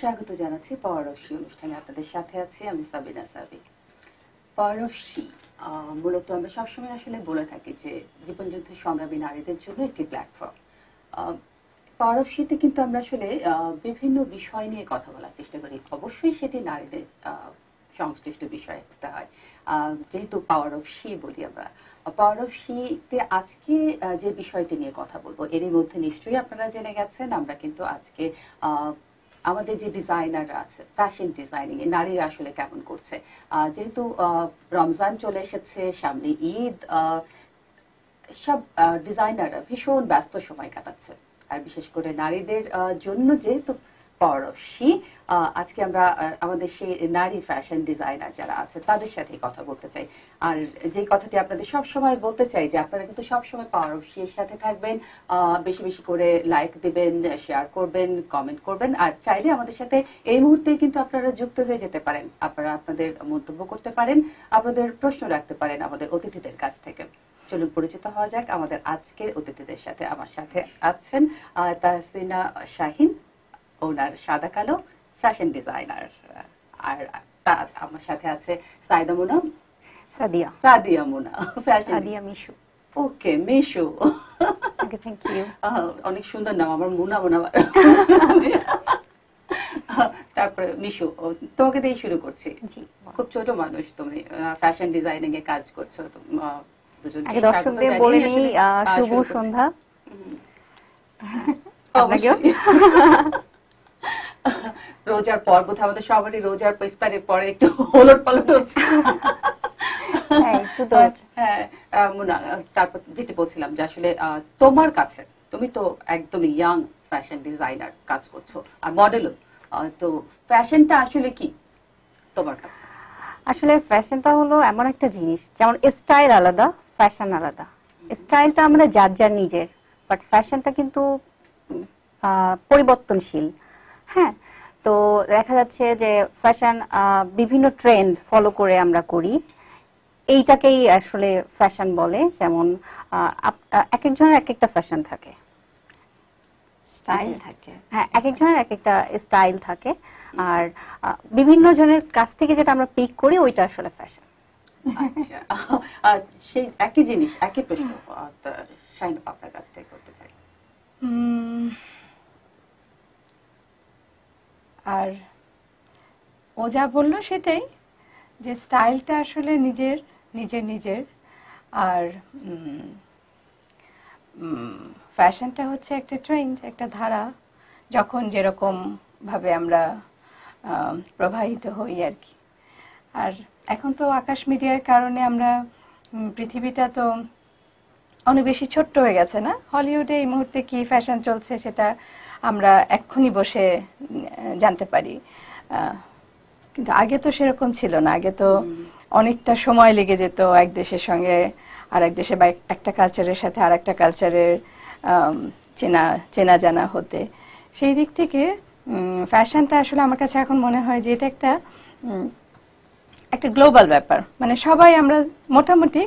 স্বাগত জানাচ্ছি পাওয়ারসি অনুষ্ঠানে আপনাদের সাথে আছি আমি সাবিনা সাবি পাওয়ারসি মূলত আমরা সবসময় আসলে বলে থাকি যে জীবনযুদ্ধ সংগ্রামী নারীদের জন্য একটি প্ল্যাটফর্ম পাওয়ারসিতে কিন্তু আমরা আসলে বিভিন্ন বিষয় নিয়ে কথা বলার চেষ্টা করি অবশ্যই সেটি নারীদের সংশ্লিষ্ট বিষয় হতে হয় যেহেতু পাওয়ার অফ সি বলি আমরা পাওয়ার অফ সিতে আজকে যে বিষয়টি নিয়ে কথা বলবো এরই মধ্যে নিশ্চয়ই আপনারা জেনে গেছেন আমরা কিন্তু আজকে আমাদের যে ডিজাইনাররা আছে ফ্যাশন ডিজাইনিং এ নারীরা আসলে কেমন করছে যেহেতু রমজান চলে এসেছে সামনে ঈদ সব ডিজাইনাররা ভীষণ ব্যস্ত সময় কাটাচ্ছে আর বিশেষ করে নারীদের জন্য যেহেতু পরশি আজকে আমরা আমাদের সেই নারী ফ্যাশন ডিজাইনার যারা আছে তাদের সাথে কথা বলতে চাই আর যে কথাটি আপনাদের সব সময় বলতে চাই যে আপনারা কিন্তু সব সময় পাওয়ারশির সাথে থাকবেন বেশি বেশি করে লাইক দিবেন শেয়ার করবেন কমেন্ট করবেন আর চাইলে আমাদের সাথে এই মুহূর্তে কিন্তু আপনারা যুক্ত হয়ে যেতে পারেন আপনারা আপনাদের মন্তব্য করতে পারেন আপনাদের প্রশ্ন রাখতে পারেন আমাদের অতিথিদের কাছ থেকে চলুন পরিচিত হওয়া যাক আমাদের আজকের অতিথিদের সাথে আমার সাথে আছেন তাহসিনা শাহিন ওনার সাদা কালো ফ্যাশন ডিজাইনার আর তার আমার সাথে আছে Saida Muna Sadia Sadia Muna fashion Sadia Mishu okay Mishu okay thank you অনেক সুন্দর নাম আমার মুনা মুনা তারপরে মিশু তোমাকে দিয়ে শুরু করছি খুব ছোট মানুষ তুমি ফ্যাশন ডিজাইনিং এ কাজ করছো আগে দর্শকদের বলে শুভ সন্ধ্যা রোজার পর বোধহয় আমাদের সবারই রোজার ইফতারের পরে একটু ওলট পালট হচ্ছে হ্যাঁ, হ্যাঁ, তারপর যেটি বলছিলাম যে আসলে তোমার কাছে তুমি তো একদম ইয়াং ফ্যাশন ডিজাইনার কাজ করছো আর মডেলও তো ফ্যাশনটা আসলে কি তোমার কাছে আসলে ফ্যাশনটা হলো এমন একটা জিনিস যেমন স্টাইল আলাদা ফ্যাশন আলাদা স্টাইলটা আমরা যার যার নিজের বাট ফ্যাশনটা কিন্তু পরিবর্তনশীল হ্যাঁ তো দেখা যাচ্ছে যে ফ্যাশন বিভিন্ন ট্রেন্ড ফলো করে আমরা করি এইটাকেই আসলে ফ্যাশন বলে যেমন এক একজনের এক একটা ফ্যাশন থাকে স্টাইল আচ্ছা। থাকে হ্যাঁ এক একজনের এক একটা স্টাইল থাকে আর বিভিন্ন জনের কাছ থেকে যেটা আমরা পিক করি ওইটা আসলে ফ্যাশন আচ্ছা সেই একই জিনিস একই প্রশ্ন শাহিন আপনার কাছ থেকে করতে চাই আর ও যা বললো সেটাই যে স্টাইলটা আসলে নিজের নিজের নিজের আর ফ্যাশনটা হচ্ছে একটা ট্রেন্ড একটা ধারা যখন যেরকম ভাবে আমরা প্রবাহিত হই আর কি আর এখন তো আকাশ মিডিয়ার কারণে আমরা পৃথিবীটা তো অনেক বেশি ছোট্ট হয়ে গেছে না হলিউডে এই মুহূর্তে কি ফ্যাশন চলছে সেটা আমরা এক্ষুনি বসে জানতে পারি কিন্তু আগে তো সেরকম ছিল না আগে তো অনেকটা সময় লেগে যেত এক দেশের সঙ্গে আর এক দেশে বা একটা কালচারের সাথে আর একটা কালচারের চেনা চেনা জানা হতে সেই দিক থেকে ফ্যাশনটা আসলে আমার কাছে এখন মনে হয় যে এটা একটা একটা গ্লোবাল ব্যাপার মানে সবাই আমরা মোটামুটি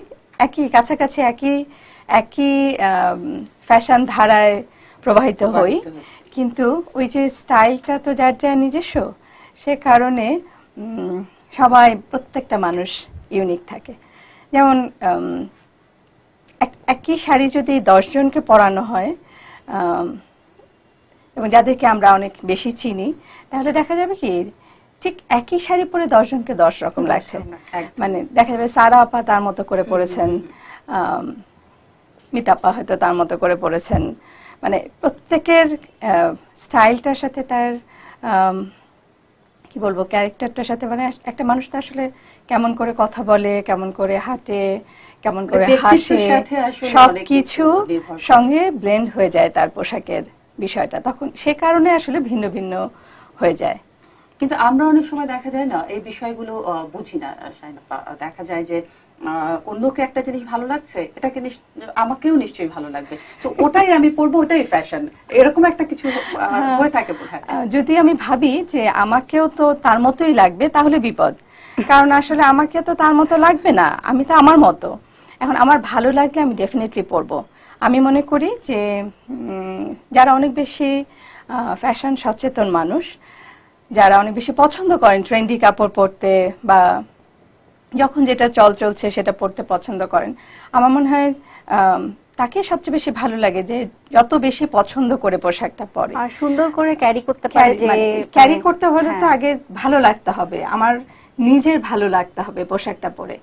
একই কাছাকাছি একই একই ফ্যাশন ধারায় প্রবাহিত হই কিন্তু ওই যে স্টাইলটা তো যার যার নিজস্ব সে কারণে সবাই প্রত্যেকটা মানুষ ইউনিক থাকে যেমন একই শাড়ি যদি দশজনকে পরানো হয় এবং যাদেরকে আমরা অনেক বেশি চিনি তাহলে দেখা যাবে কি ঠিক একই শাড়ি পরে দশজনকে দশ রকম লাগছে মানে দেখা যাবে সারা আপা তার মতো করে পড়েছেন মিতাপা হয়তো তার মতো করে পড়েছেন মানে প্রত্যেকের স্টাইলটার সাথে তার কি বলবো ক্যারেক্টারটার সাথে মানে একটা মানুষ তো আসলে কেমন করে কথা বলে কেমন করে হাঁটে কেমন করে হাসে সবকিছু সঙ্গে ব্লেন্ড হয়ে যায় তার পোশাকের বিষয়টা তখন সে কারণে আসলে ভিন্ন ভিন্ন হয়ে যায় কিন্তু আমরা অনেক সময় দেখা যায় না এই বিষয়গুলো বুঝি না দেখা যায় যে অন্যকে একটা জিনিস ভালো লাগছে এটাকে আমাকেও নিশ্চয়ই ভালো লাগবে তো ওটাই আমি পড়বো ওটাই ফ্যাশন এরকম একটা কিছু হ্যাঁ। হয়ে থাকে বোধহয় যদি আমি ভাবি যে আমাকেও তো তার মতোই লাগবে তাহলে বিপদ কারণ আসলে আমাকে তো তার মতো লাগবে না আমি তো আমার মতো এখন আমার ভালো লাগলে আমি ডেফিনেটলি পরবো আমি মনে করি যে যারা অনেক বেশি ফ্যাশন সচেতন মানুষ যারা অনেক বেশি পছন্দ করেন ট্রেন্ডি কাপড় পরতে বা যখন যেটা চল চলছে সেটা পড়তে পছন্দ করেন আমার মনে হয় তাকে সবচেয়ে বেশি ভালো লাগে যে যত বেশি পছন্দ করে পোশাকটা পরে আর সুন্দর করে ক্যারি করতে পারে যে ক্যারি মানে মানে করতে হলে তো হ্যাঁ। আগে ভালো লাগতে হবে আমার নিজের ভালো লাগতে হবে পোশাকটা পরে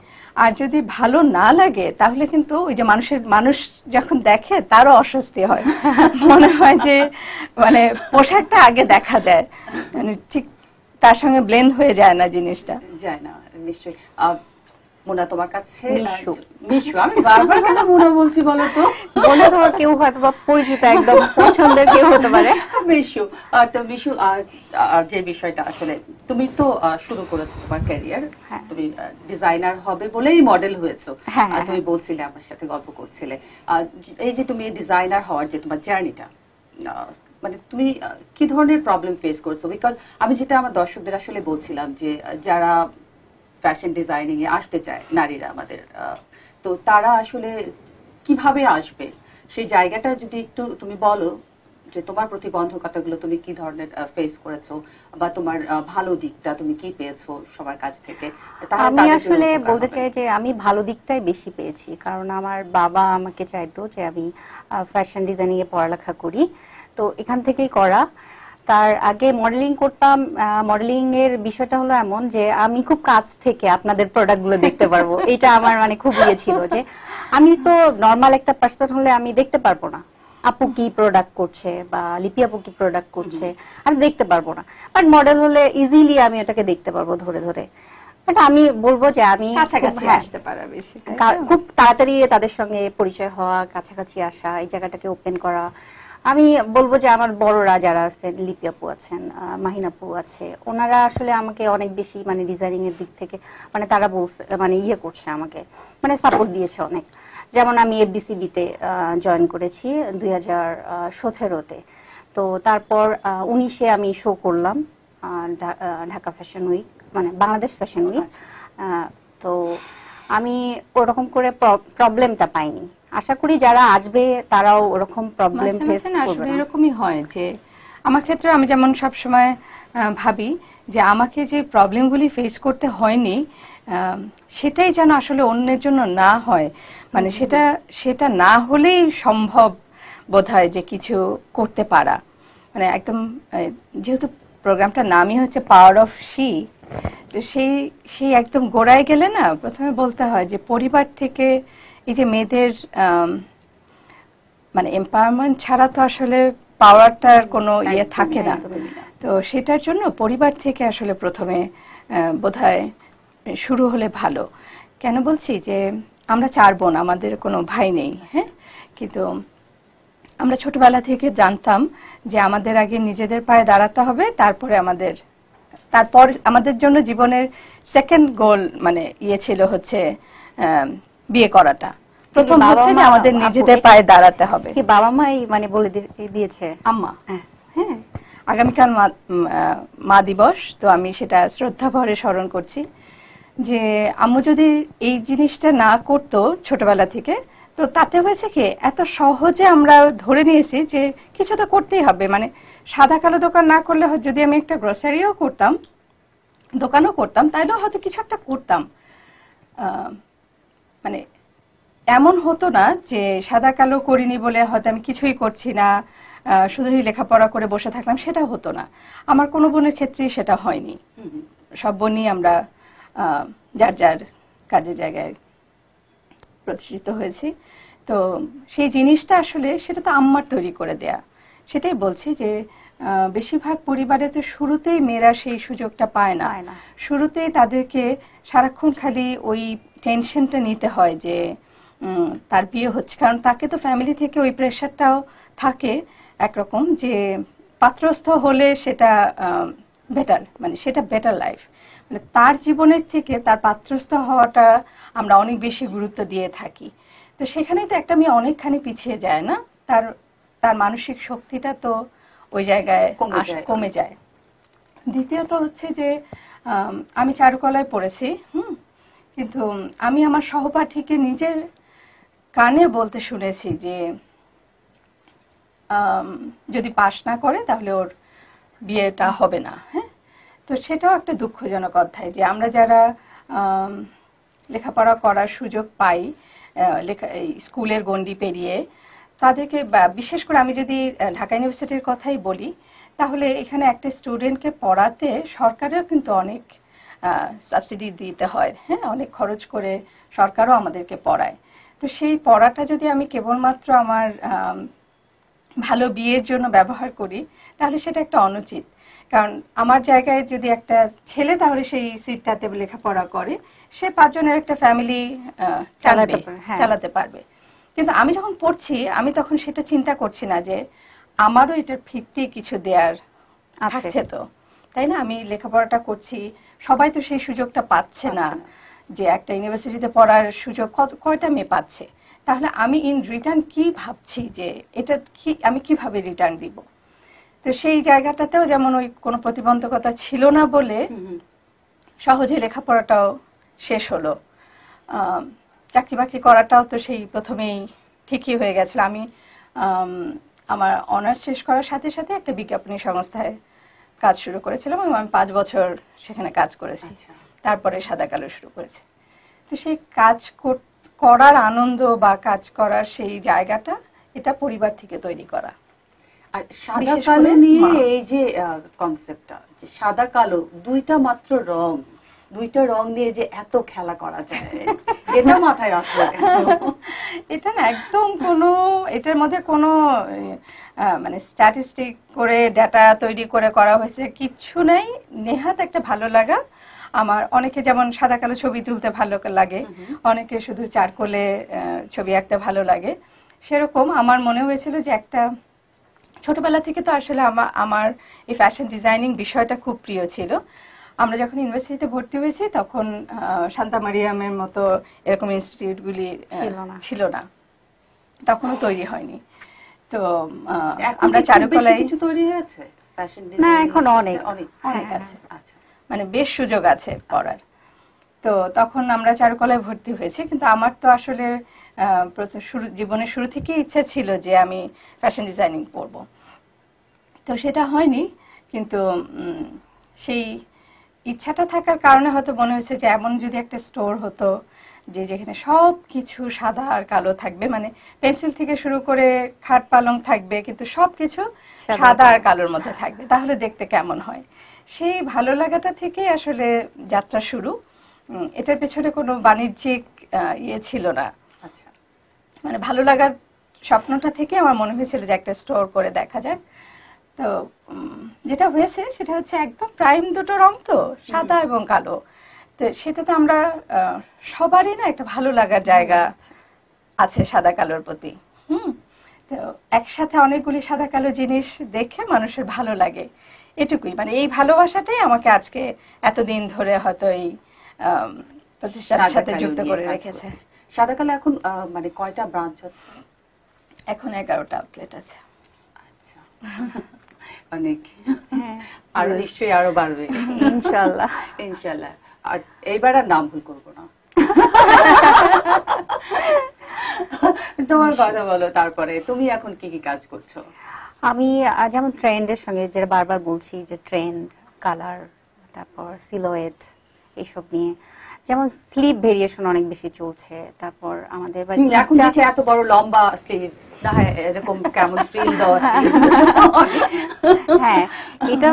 আর যদি ভালো না লাগে তাহলে কিন্তু ওই যে মানুষের মানুষ যখন দেখে তারও অস্বস্তি হয় মনে হয় যে মানে পোশাকটা আগে দেখা যায় মানে ঠিক তার সঙ্গে ব্লেন্ড হয়ে যায় না জিনিসটা যায় না নিশ্চয়ই মোনা তোমার কাছে মিশু আমি বারবার কেন মোনা বলছি বলো তো তোমার কেউ হয়তো বা পরিচিত একদম পছন্দের কেউ হতে পারে মিশু তো মিশু যে বিষয়টা আসলে তুমি তো শুরু করেছো তোমার ক্যারিয়ার তুমি ডিজাইনার হবে বলেই মডেল হয়েছো হ্যাঁ, তুমি হ্যাঁ। বলছিলে আমার সাথে গল্প করছিলে এই যে তুমি ডিজাইনার হওয়ার যে তোমার জার্নিটা মানে তুমি কি ধরনের প্রবলেম ফেস করছো বিকজ আমি যেটা আমার দর্শকদের আসলে বলছিলাম যে যারা ফ্যাশন ডিজাইনিং এ আসতে চায় নারীরা আমাদের তো তারা আসলে কিভাবে আসবে সেই জায়গাটা যদি একটু তুমি বলো যে তোমার প্রতিবন্ধকতাগুলো তুমি কি ধরনের ফেস করেছো বা তোমার ভালো দিকটা তুমি কি পেয়েছো সবার কাছ থেকে আমি আসলে বলতে চাই যে আমি ভালো দিকটাই বেশি পেয়েছি কারণ আমার বাবা আমাকে চাইতো যে আমি ফ্যাশন ডিজাইনিং এ পড়ালেখা করি তো এখান থেকেই করা তার আগে মডেলিং করতাম মডেলিং এর বিষয়টা হলো এমন যে আমি খুব কাছ থেকে আপনাদের প্রোডাক্ট গুলো দেখতে পারবো এটা আমার মানে খুব ইয়ে ছিল যে আমি তো নর্মাল একটা পার্সন হলে আমি দেখতে পারবো না আপু কি প্রোডাক্ট করছে বা লিপি আপু কি প্রোডাক্ট করছে আমি দেখতে পারবো না বাট মডেল হলে ইজিলি আমি ওটাকে দেখতে পারবো ধরে ধরে আমি বলবো যে আমি হ্যাঁ, আসতে পারা বেশি খুব তাড়াতাড়ি তাদের সঙ্গে পরিচয় হওয়া কাছাকাছি আসা এই জায়গাটাকে ওপেন করা আমি বলবো যে আমার বড়রা যারা আছেন লিপি আপু আছেন মাহিন আপু আছে ওনারা আসলে আমাকে অনেক বেশি মানে ডিজাইনিং এর দিক থেকে মানে তারা বলছে মানে ইয়ে করছে আমাকে মানে সাপোর্ট দিয়েছে অনেক যেমন আমি এফডিসিবিতে জয়েন করেছি দুই হাজার সতেরোতে তো তারপর উনিশে আমি শো করলাম ঢাকা ফ্যাশন উইক মানে বাংলাদেশ ফ্যাশন আচ্ছা। উইক তো আমি ওরকম করে প্রবলেমটা পাইনি আশা করি যারা আসবে তারাও ওরকম প্রবলেম ফেস করবে এরকমই হয় যে আমার ক্ষেত্রে আমি যেমন সব সময় ভাবি যে আমাকে যে প্রবলেমগুলি ফেস করতে হয়নি সেটাই যেন আসলে অন্যের জন্য না হয় মানে সেটা সেটা না হলেই সম্ভব বোধ হয় যে কিছু করতে পারা মানে একদম যেহেতু প্রোগ্রামটার নামই হচ্ছে পাওয়ার অফ শি তো সেই সেই একদম গোড়ায় গেলে না প্রথমে বলতে হয় যে পরিবার থেকে এই যে মেয়েদের মানে এম্পাওয়ারমেন্ট ছাড়া তো আসলে পাওয়ারটার কোনো ইয়ে থাকে না তো সেটার জন্য পরিবার থেকে আসলে প্রথমে বোধহয় শুরু হলে ভালো কেন বলছি যে আমরা চার বোন আমাদের কোনো ভাই নেই হ্যাঁ কিন্তু আমরা ছোটবেলা থেকে জানতাম যে আমাদের আগে নিজেদের পায়ে দাঁড়াতে হবে তারপরে আমাদের তারপর আমাদের জন্য জীবনের সেকেন্ড গোল মানে ইয়ে ছিল হচ্ছে বিয়ে করাটা প্রথম হচ্ছে যে আমাদের নিজেদের পায়ে দাঁড়াতে হবে কি বাবা মাই মানে বলে দিয়েছে আম্মা হ্যাঁ, হ্যাঁ। আগামীকাল মা দিবস তো আমি সেটা শ্রদ্ধা ভরে স্মরণ করছি যে আম্মু যদি এই জিনিসটা না করতো ছোটবেলা থেকে তো তাতে হয়েছে কি এত সহজে আমরা ধরে নিয়েছি যে কিছু তো করতেই হবে মানে সাদা কালো দোকান না করলে যদি আমি একটা গ্রসারিও করতাম দোকানও করতাম তাইলেও হয়তো কিছু একটা করতাম মানে এমন হতো না যে সাদা কালো করিনি বলে হয়তো আমি কিছুই করছি না শুধু লেখাপড়া করে বসে থাকলাম সেটা হতো না আমার কোনো বোনের ক্ষেত্রেই সেটা হয়নি সব বোনই আমরা যার যার কাজের জায়গায় প্রতিষ্ঠিত হয়েছি তো সেই জিনিসটা আসলে সেটা তো আম্মার তৈরি করে দেয়া সেটাই বলছি যে বেশিরভাগ পরিবারে তো শুরুতেই মেয়েরা সেই সুযোগটা পায় না শুরুতেই তাদেরকে সারাক্ষণ খালি ওই টেনশনটা নিতে হয় যে তার বিয়ে হচ্ছে কারণ তাকে তো ফ্যামিলি থেকে ওই প্রেশারটাও থাকে একরকম যে পাত্রস্থ হলে সেটা বেটার মানে সেটা বেটার লাইফ মানে তার জীবনের থেকে তার পাত্রস্থ হওয়াটা আমরা অনেক বেশি গুরুত্ব দিয়ে থাকি তো সেখানেই তো একটা মেয়ে অনেকখানি পিছিয়ে যায় না তার তার মানসিক শক্তিটা তো ওই জায়গায় কমে যায় দ্বিতীয়ত হচ্ছে যে আমি চারুকলায় পড়েছি কিন্তু আমি আমার সহপাঠীকে নিজের কানে বলতে শুনেছি যে যদি পাশ না করে তাহলে ওর বিয়েটা হবে না হ্যাঁ তো সেটাও একটা দুঃখজনক অধ্যায় যে আমরা যারা লেখাপড়া করার সুযোগ পাই লেখা স্কুলের গণ্ডি পেরিয়ে তাদেরকে বিশেষ করে আমি যদি ঢাকা ইউনিভার্সিটির কথাই বলি তাহলে এখানে একটা স্টুডেন্টকে পড়াতে সরকারের কিন্তু অনেক সাবসিডি দিতে হয় হ্যাঁ অনেক খরচ করে সরকারও আমাদেরকে পড়ায় তো সেই পড়াটা যদি আমি কেবলমাত্র আমার ভালো বিয়ের জন্য ব্যবহার করি তাহলে সেটা একটা অনুচিত কারণ আমার জায়গায় যদি একটা ছেলে তাহলে সেই সিটটাতে লেখাপড়া করে সে পাঁচজনের একটা ফ্যামিলি চালাতে হ্যাঁ। চালাতে পারবে কিন্তু আমি যখন পড়ছি আমি তখন সেটা চিন্তা করছি না যে আমারও এটার ফিরতি কিছু দেয়ার থাকছে তো তাই না আমি লেখাপড়াটা করছি সবাই তো সেই সুযোগটা পাচ্ছে না আচ্ছা। যে একটা ইউনিভার্সিটিতে পড়ার সুযোগ কত কয়টা মেয়ে পাচ্ছে তাহলে আমি ইন রিটার্ন কি ভাবছি যে এটা কি আমি কিভাবে রিটার্ন দিব তো সেই জায়গাটাতেও যেমন ওই কোনো প্রতিবন্ধকতা ছিল না বলে সহজে লেখাপড়াটাও শেষ হলো চাকরি বাকরি করাটাও তো সেই প্রথমেই ঠিকই হয়ে গেছিল আমি আমার অনার্স শেষ করার সাথে সাথে একটা বিজ্ঞাপনী সংস্থায় কাজ শুরু করেছিলাম এবং আমি পাঁচ বছর সেখানে কাজ করেছি আচ্ছা। তারপরে সাদা কালো শুরু করেছি তো সেই কাজ করার আনন্দ বা কাজ করার সেই জায়গাটা এটা পরিবার থেকে তৈরি করা আর সাদা কালো নিয়ে এই যে কনসেপ্টটা যে সাদা কালো দুইটা মাত্র রং দুইটা রং নিয়ে যে এত খেলা করা যায় এটা মাথায় আসলো এটা না একদম কোনো এটার মধ্যে কোনো মানে স্ট্যাটিস্টিক করে ডেটা তৈরি করে করা হয়েছে কিচ্ছু নেই নেহাত একটা ভালো লাগা আমার অনেকে যেমন সাদা কালো ছবি তুলতে ভালো লাগে অনেকে শুধু চারকোলে ছবি আঁকতে ভালো লাগে সেরকম আমার মনে হয়েছিল যে একটা ছোটবেলা থেকে তো আসলে আমার আমার এই ফ্যাশন ডিজাইনিং বিষয়টা খুব প্রিয় ছিল আমরা যখন ইউনিভার্সিটিতে ভর্তি হয়েছি তখন শান্তা মারিয়ামের মতো এরকম ইনস্টিটিউটগুলি ছিল না তখনও তৈরি হয়নি তো আমরা চারুকলায় কিছু তৈরি হয়েছে না এখন অনেক অনেক হ্যাঁ, হ্যাঁ, হ্যাঁ, আছে আচ্ছা। মানে বেশ সুযোগ আছে পড়ার তো তখন আমরা চারুকলায় ভর্তি হয়েছি কিন্তু আমার তো আসলে শুরু জীবনের শুরু থেকেই ইচ্ছা ছিল যে আমি ফ্যাশন ডিজাইনিং করব তো সেটা হয়নি কিন্তু সেই ইচ্ছাটা থাকার কারণে হয়তো মনে হয়েছে যে এমন যদি একটা স্টোর হতো যে যেখানে সব কিছু সাদা আর কালো থাকবে মানে পেন্সিল থেকে শুরু করে খাট পালং থাকবে কিন্তু সব কিছু সাদা আর কালোর মধ্যে থাকবে তাহলে দেখতে কেমন হয় সেই ভালো লাগাটা থেকে আসলে যাত্রা শুরু এটার পেছনে কোনো বাণিজ্যিক ইয়ে ছিল না আচ্ছা মানে ভালো লাগার স্বপ্নটা থেকে আমার মনে হয়েছিল যে একটা স্টোর করে দেখা যাক তো যেটা হয়েছে সেটা হচ্ছে একদম প্রাইম দুটো রং তো সাদা এবং কালো তো সেটা তো আমরা সবারই না একটা ভালো লাগার জায়গা আছে সাদা কালোর প্রতি হুম তো একসাথে অনেকগুলি সাদা কালো জিনিস দেখে মানুষের ভালো লাগে এটুকুই মানে এই ভালোবাসাটাই আমাকে আজকে এতদিন ধরে হয়তো এই প্রতিষ্ঠানের সাথে যুক্ত করে রেখেছে সাদা কালো এখন মানে কয়টা ব্রাঞ্চ আছে এখন এগারোটা আউটলেট আছে আচ্ছা অনেক হ্যাঁ, আরো নিশ্চয়ই আরো বাড়বে ইনশাল্লাহ ইনশাল্লাহ আর এইবার আর নাম ভুল করবো না তোমার কথা বলো তারপরে তুমি এখন কি কি কাজ করছো আমি যেমন ট্রেন্ডের সঙ্গে যেটা বারবার বলছি যে ট্রেন্ড কালার তারপর সিলোয়েট এইসব নিয়ে যেমন স্লিভ ভেরিয়েশন অনেক বেশি চলছে তারপর আমাদের এখন এত বড় লম্বা স্লিভ হ্যাঁ এটা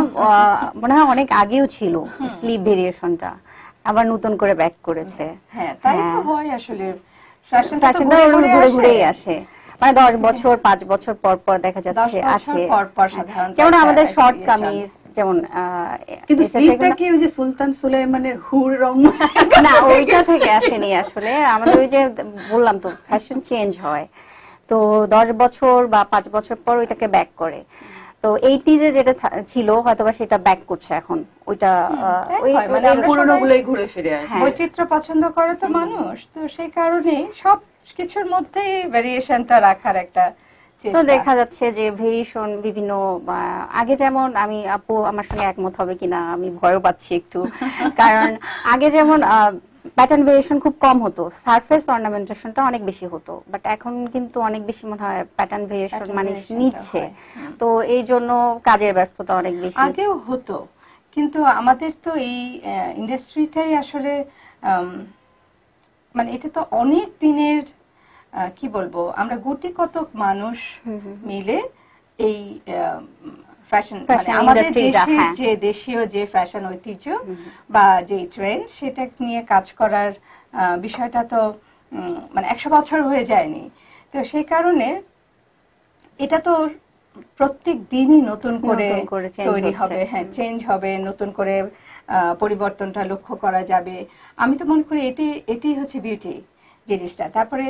মনে হয় অনেক আগেও ছিল ভেরিয়েশনটা আবার নতুন করে ব্যাক করেছে হ্যাঁ তাই হ্যাঁ। হয় আসলে ঘুরেই আসে মানে দশ বছর পাঁচ বছর পর পর দেখা যাচ্ছে আসে যেমন আমাদের শর্ট ইয়ে কামিজ যেমন কিন্তু কি ওই যে সুলতান সুলাইমানের হুর রং না ওইটা থেকে আসেনি আসলে আমাদের ওই যে বললাম তো ফ্যাশন চেঞ্জ হয় তো দশ বছর বা পাঁচ বছর পর ওইটাকে ব্যাক করে তো এইটিজে যেটা ছিল হয়তোবা সেটা ব্যাক করছে এখন ওইটা মানে পুরনো গুলোই ঘুরে ফিরে আসে হ্যাঁ। বৈচিত্র্য পছন্দ করে তো মানুষ তো সেই কারণে সব কিছুর মধ্যে ভেরিয়েশনটা রাখার একটা তো দেখা যাচ্ছে যে ভেরিয়েশন বিভিন্ন আগে যেমন আমি আপু আমার সঙ্গে একমত হবে কিনা আমি ভয়ও পাচ্ছি একটু কারণ আগে যেমন প্যাটার্ন ভেরিয়েশন খুব কম হতো সারফেস অর্নামেন্টেশনটা অনেক বেশি হতো বাট এখন কিন্তু অনেক বেশি মনে হয় প্যাটার্ন ভেরিয়েশন মানুষ নিচ্ছে তো এই জন্য কাজের ব্যস্ততা অনেক বেশি আগেও হতো কিন্তু আমাদের তো এই ইন্ডাস্ট্রিটাই আসলে মানে এটা তো অনেক দিনের কি বলবো আমরা গুটি কতক মানুষ মিলে এই ফ্যাশন মানে আমাদের দেশে হ্যাঁ। যে দেশীয় যে ফ্যাশন ঐতিহ্য বা যে ট্রেন্ড সেটা নিয়ে কাজ করার বিষয়টা তো মানে একশো বছর হয়ে যায়নি তো সেই কারণে এটা তো প্রত্যেক দিনই নতুন করে তৈরি হবে হ্যাঁ চেঞ্জ হবে নতুন করে পরিবর্তনটা লক্ষ্য করা যাবে আমি তো মনে করি এটি এটি হচ্ছে বিউটি জিনিসটা তারপরে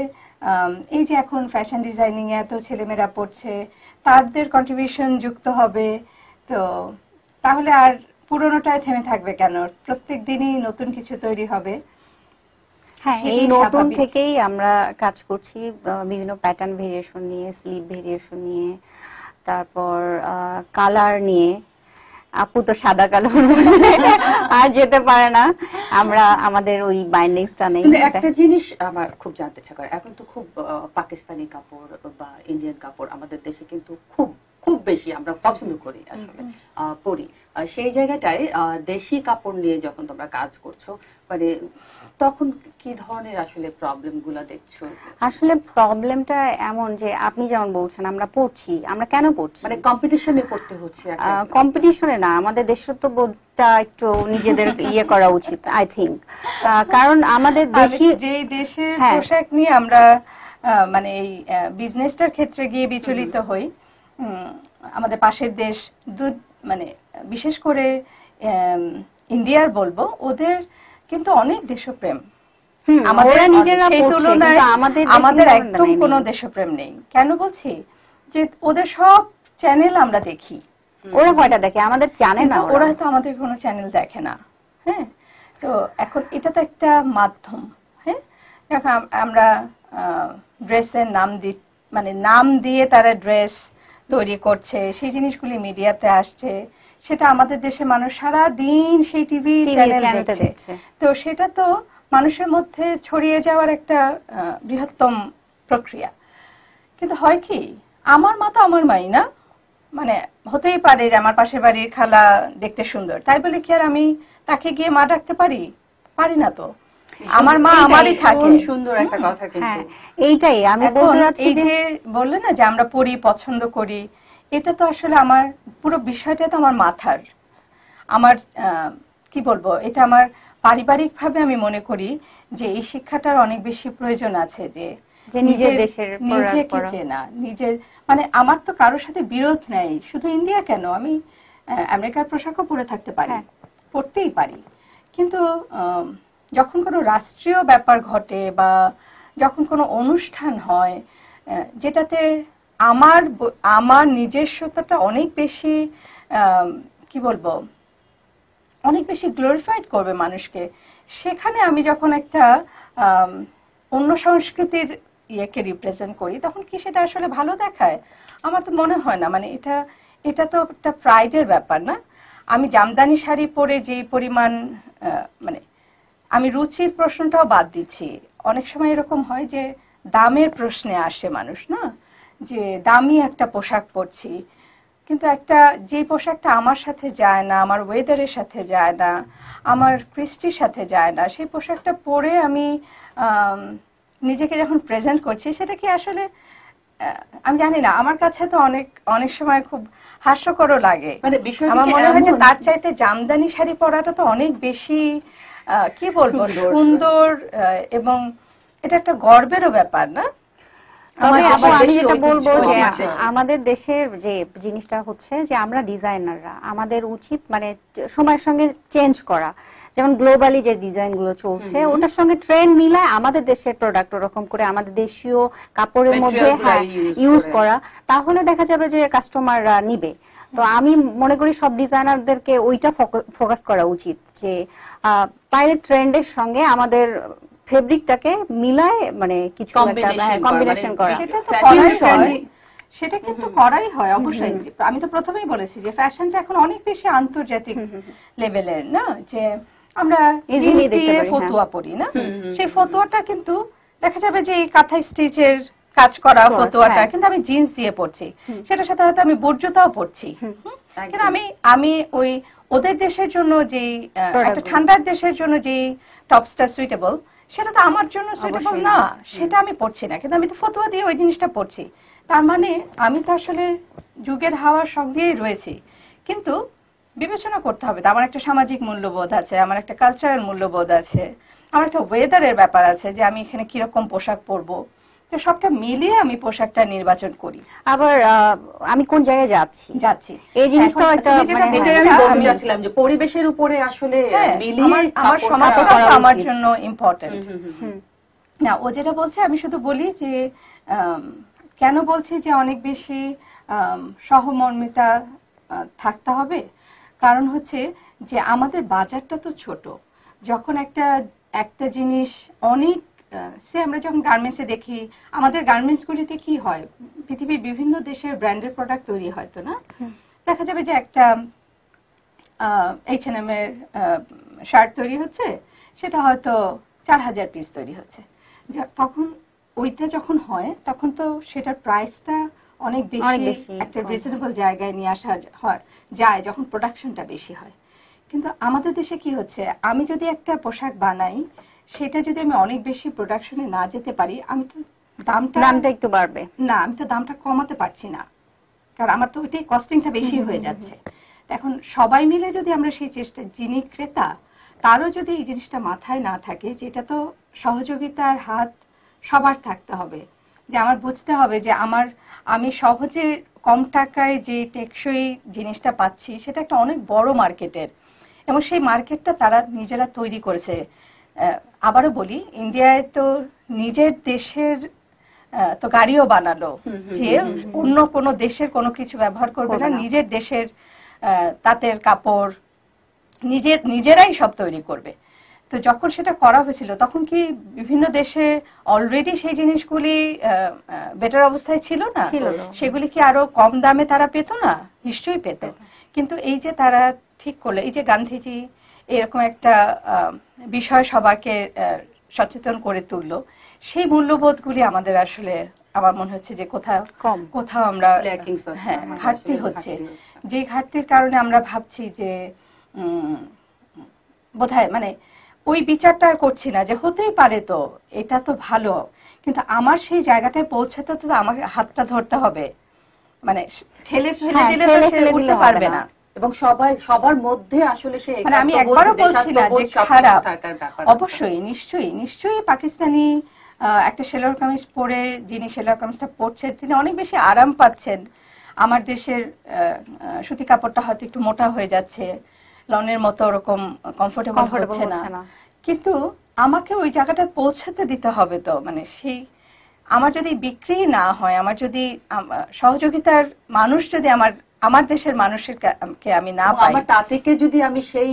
এই যে এখন ফ্যাশন ডিজাইনিং এ এত ছেলেমেয়েরা পড়ছে তাদের কন্ট্রিবিউশন যুক্ত হবে তো তাহলে আর পুরোনোটায় থেমে থাকবে কেন প্রত্যেক দিনই নতুন কিছু তৈরি হবে হ্যাঁ এই নতুন থেকেই আমরা কাজ করছি বিভিন্ন প্যাটার্ন ভেরিয়েশন নিয়ে স্লিপ ভেরিয়েশন নিয়ে তারপর কালার নিয়ে আপু তো সাদা কালো আর যেতে পারে না আমরা আমাদের ওই টা নেই একটা জিনিস আমার খুব জানতে ইচ্ছা করে এখন তো খুব পাকিস্তানি কাপড় বা ইন্ডিয়ান কাপড় আমাদের দেশে কিন্তু খুব খুব বেশি আমরা পছন্দ করি আসলে পরি সেই জায়গাটায় দেশি কাপড় নিয়ে যখন তোমরা কাজ করছো মানে তখন কি ধরনের আসলে প্রবলেম প্রবলেমগুলো দেখছো আসলে প্রবলেমটা এমন যে আপনি যেমন বলছেন আমরা পড়ছি আমরা কেন পড়ছি মানে কম্পিটিশনে পড়তে হচ্ছে কম্পিটিশনে না আমাদের দেশত্ববোধটা একটু নিজেদের ইয়ে করা উচিত আই থিংক কারণ আমাদের দেশি যে দেশের হ্যাঁ। পোশাক নিয়ে আমরা মানে এই বিজনেসটার ক্ষেত্রে গিয়ে বিচলিত হই আমাদের পাশের দেশ দুধ মানে বিশেষ করে ইন্ডিয়ার বলবো ওদের কিন্তু অনেক দেশপ্রেম আমাদের সেই তুলনায় আমাদের একদম কোনো দেশপ্রেম নেই কেন বলছি যে ওদের সব চ্যানেল আমরা দেখি ওরা কয়টা দেখে আমাদের জানে না ওরা তো আমাদের কোনো চ্যানেল দেখে না হ্যাঁ তো এখন এটা তো একটা মাধ্যম হ্যাঁ আমরা ড্রেসের নাম দি মানে নাম দিয়ে তারা ড্রেস তৈরি করছে সেই জিনিসগুলি মিডিয়াতে আসছে সেটা আমাদের দেশে মানুষ সারা দিন সেই টিভি চ্যানেল দেখছে তো সেটা তো মানুষের মধ্যে ছড়িয়ে যাওয়ার একটা বৃহত্তম প্রক্রিয়া কিন্তু হয় কি আমার মা তো আমার মাই না মানে হতেই পারে যে আমার পাশের বাড়ির খালা দেখতে সুন্দর তাই বলে কি আর আমি তাকে গিয়ে মা ডাকতে পারি পারি না তো আমার মা আমারই থাকে সুন্দর একটা হ্যাঁ, কথা কিন্তু হ্যাঁ, এইটাই আমি বলতে এই যে বললে না যে আমরা পড়ি পছন্দ করি এটা তো আসলে আমার পুরো বিষয়টা তো আমার মাথার আমার কি বলবো এটা আমার পারিবারিক ভাবে আমি মনে করি যে এই শিক্ষাটার অনেক বেশি প্রয়োজন আছে যে যে নিজের দেশের নিজেকে চেনা নিজের মানে আমার তো কারোর সাথে বিরোধ নাই শুধু ইন্ডিয়া কেন আমি আমেরিকার পোশাকও পরে থাকতে পারি হ্যাঁ। পড়তেই পারি কিন্তু যখন কোনো রাষ্ট্রীয় ব্যাপার ঘটে বা যখন কোনো অনুষ্ঠান হয় যেটাতে আমার আমার নিজস্বতাটা অনেক বেশি কি বলবো অনেক বেশি গ্লোরিফাইড করবে মানুষকে সেখানে আমি যখন একটা অন্য সংস্কৃতির ইয়েকে রিপ্রেজেন্ট করি তখন কি সেটা আসলে ভালো দেখায় আমার তো মনে হয় না মানে এটা এটা তো একটা প্রাইডের ব্যাপার না আমি জামদানি শাড়ি পরে যেই পরিমাণ মানে আমি রুচির প্রশ্নটাও বাদ দিচ্ছি অনেক সময় এরকম হয় যে দামের প্রশ্নে আসে মানুষ না যে দামি একটা পোশাক পরছি কিন্তু একটা যে পোশাকটা আমার সাথে যায় না আমার ওয়েদারের সাথে যায় না আমার কৃষ্টির সাথে যায় না সেই পোশাকটা পরে আমি নিজেকে যখন প্রেজেন্ট করছি সেটা কি আসলে আমি জানি না আমার কাছে তো অনেক অনেক সময় খুব হাস্যকরও লাগে মানে আমার মনে হয় যে তার চাইতে জামদানি শাড়ি পরাটা তো অনেক বেশি কি বলবো সুন্দর এবং এটা একটা গর্বেরও ব্যাপার না হ্যাঁ। আমাদের দেশের যে জিনিসটা হচ্ছে যে আমরা ডিজাইনাররা আমাদের উচিত মানে সময়ের সঙ্গে চেঞ্জ করা যেমন গ্লোবালি যে ডিজাইন গুলো চলছে ওটার সঙ্গে ট্রেন্ড মিলায় আমাদের দেশের প্রোডাক্ট ওরকম করে আমাদের দেশীয় কাপড়ের মধ্যে হ্যাঁ ইউজ করা তাহলে দেখা যাবে যে কাস্টমাররা নিবে তো আমি মনে করি সব ডিজাইনারদেরকে ওইটা ফোকাস করা উচিত যে পাইরেট ট্রেন্ডের সঙ্গে আমাদের ফেব্রিকটাকে মিলায় মানে কিছু একটা হ্যাঁ, কম্বিনেশন করা সেটা তো সেটা কিন্তু করাই হয় অবশ্যই আমি তো প্রথমেই বলেছি যে ফ্যাশনটা এখন অনেক বেশি আন্তর্জাতিক লেভেলের না যে আমরা জিন্স দিয়ে হ্যাঁ। ফতুয়া পরি না সেই ফতুয়াটা কিন্তু দেখা যাবে যে এই কাঁথা স্টিচের কাজ করা ফতোয়াটা হ্যাঁ। কিন্তু আমি জিন্স দিয়ে পড়ছি সেটার সাথে হয়তো আমি বর্জ্যতাও পড়ছি কিন্তু আমি আমি ওই ওদের দেশের জন্য যে একটা ঠান্ডার দেশের জন্য যে টপসটা সুইটেবল সেটা তো আমার জন্য সুইটেবল না সেটা আমি পড়ছি না কিন্তু আমি তো ফতোয়া দিয়ে ওই জিনিসটা পড়ছি তার মানে আমি তো আসলে যুগের হাওয়ার সঙ্গেই রয়েছি কিন্তু বিবেচনা করতে হবে আমার একটা সামাজিক মূল্যবোধ আছে আমার একটা কালচারাল মূল্যবোধ আছে আমার একটা ওয়েদারের ব্যাপার আছে যে আমি এখানে কিরকম পোশাক পরবো তো সবটা মিলিয়ে আমি পোশাকটা নির্বাচন করি আবার আমি কোন জায়গায় যাচ্ছি যাচ্ছি এই জিনিসটা একটা মানে এটাই আমি বলতে যাচ্ছিলাম যে পরিবেশের উপরে আসলে হ্যাঁ, মিলিয়ে আমার সমাজটা আমার জন্য ইম্পর্টেন্ট না ও যেটা বলছে আমি শুধু বলি যে কেন বলছি যে অনেক বেশি সহমর্মিতা থাকতে হবে কারণ হচ্ছে যে আমাদের বাজারটা তো ছোট যখন একটা একটা জিনিস অনেক সে আমরা যখন গার্মেন্টসে দেখি আমাদের গার্মেন্টসগুলিতে কি হয় পৃথিবীর বিভিন্ন দেশের ব্র্যান্ডের প্রোডাক্ট তৈরি হয় তো না দেখা যাবে যে একটা এইচ এন এম এর শার্ট তৈরি হচ্ছে সেটা হয়তো চার হাজার পিস তৈরি হচ্ছে তখন ওইটা যখন হয় তখন তো সেটার প্রাইসটা অনেক বেশি একটা রিজনেবল জায়গায় নিয়ে আসা হয় যায় যখন প্রোডাকশনটা বেশি হয় কিন্তু আমাদের দেশে কি হচ্ছে আমি যদি একটা পোশাক বানাই সেটা যদি আমি অনেক বেশি প্রোডাকশনে না যেতে পারি আমি তো দামটা দামটা একটু বাড়বে না আমি তো দামটা কমাতে পারছি না কারণ আমার তো ওইটাই কস্টিংটা বেশি হয়ে যাচ্ছে এখন সবাই মিলে যদি আমরা সেই চেষ্টা যিনি ক্রেতা তারও যদি এই জিনিসটা মাথায় না থাকে এটা তো সহযোগিতার হাত সবার থাকতে হবে যে আমার বুঝতে হবে যে আমার আমি সহজে কম টাকায় যে টেকসই জিনিসটা পাচ্ছি সেটা একটা অনেক বড় মার্কেটের এবং সেই মার্কেটটা তারা নিজেরা তৈরি করেছে আবারও বলি ইন্ডিয়ায় তো নিজের দেশের তো গাড়িও বানালো যে অন্য কোনো দেশের কোনো কিছু ব্যবহার করবে না নিজের দেশের তাঁতের কাপড় নিজের নিজেরাই সব তৈরি করবে তো যখন সেটা করা হয়েছিল তখন কি বিভিন্ন দেশে অলরেডি সেই জিনিসগুলি বেটার অবস্থায় ছিল না সেগুলি কি আরো কম দামে তারা পেত না নিশ্চয়ই পেত কিন্তু এই যে তারা ঠিক করলো এই যে গান্ধীজি এরকম একটা বিষয় সবাকে সচেতন করে তুলল সেই মূল্যবোধগুলি আমাদের আসলে আমার মনে হচ্ছে যে কোথাও কম কোথাও আমরা হ্যাঁ ঘাটতি হচ্ছে যে ঘাটতির কারণে আমরা ভাবছি যে বোধহয় মানে ওই বিচারটা আর করছি না যে হতেই পারে তো এটা তো ভালো কিন্তু আমার সেই জায়গাটায় পৌঁছাতে তো আমাকে হাতটা ধরতে হবে মানে ঠেলে ফেলে হ্যাঁ, দিলে তো সে উঠতে পারবে না এবং সবাই সবার মধ্যে আসলে সে মানে আমি একবারও বলছি না যে খারাপ অবশ্যই নিশ্চয়ই নিশ্চয়ই পাকিস্তানি একটা সেলোর কামিজ পরে যিনি সেলোর কামিজটা পরছেন তিনি অনেক বেশি আরাম পাচ্ছেন আমার দেশের সুতি কাপড়টা হয়তো একটু মোটা হয়ে যাচ্ছে লনের মতো ওরকম কমফোর্টেবল হচ্ছে না কিন্তু আমাকে ওই জায়গাটা পৌঁছাতে দিতে হবে তো মানে সেই আমার যদি বিক্রি না হয় আমার যদি সহযোগিতার মানুষ যদি আমার আমার দেশের মানুষের কে আমি না পাই আমার তাতেকে যদি আমি সেই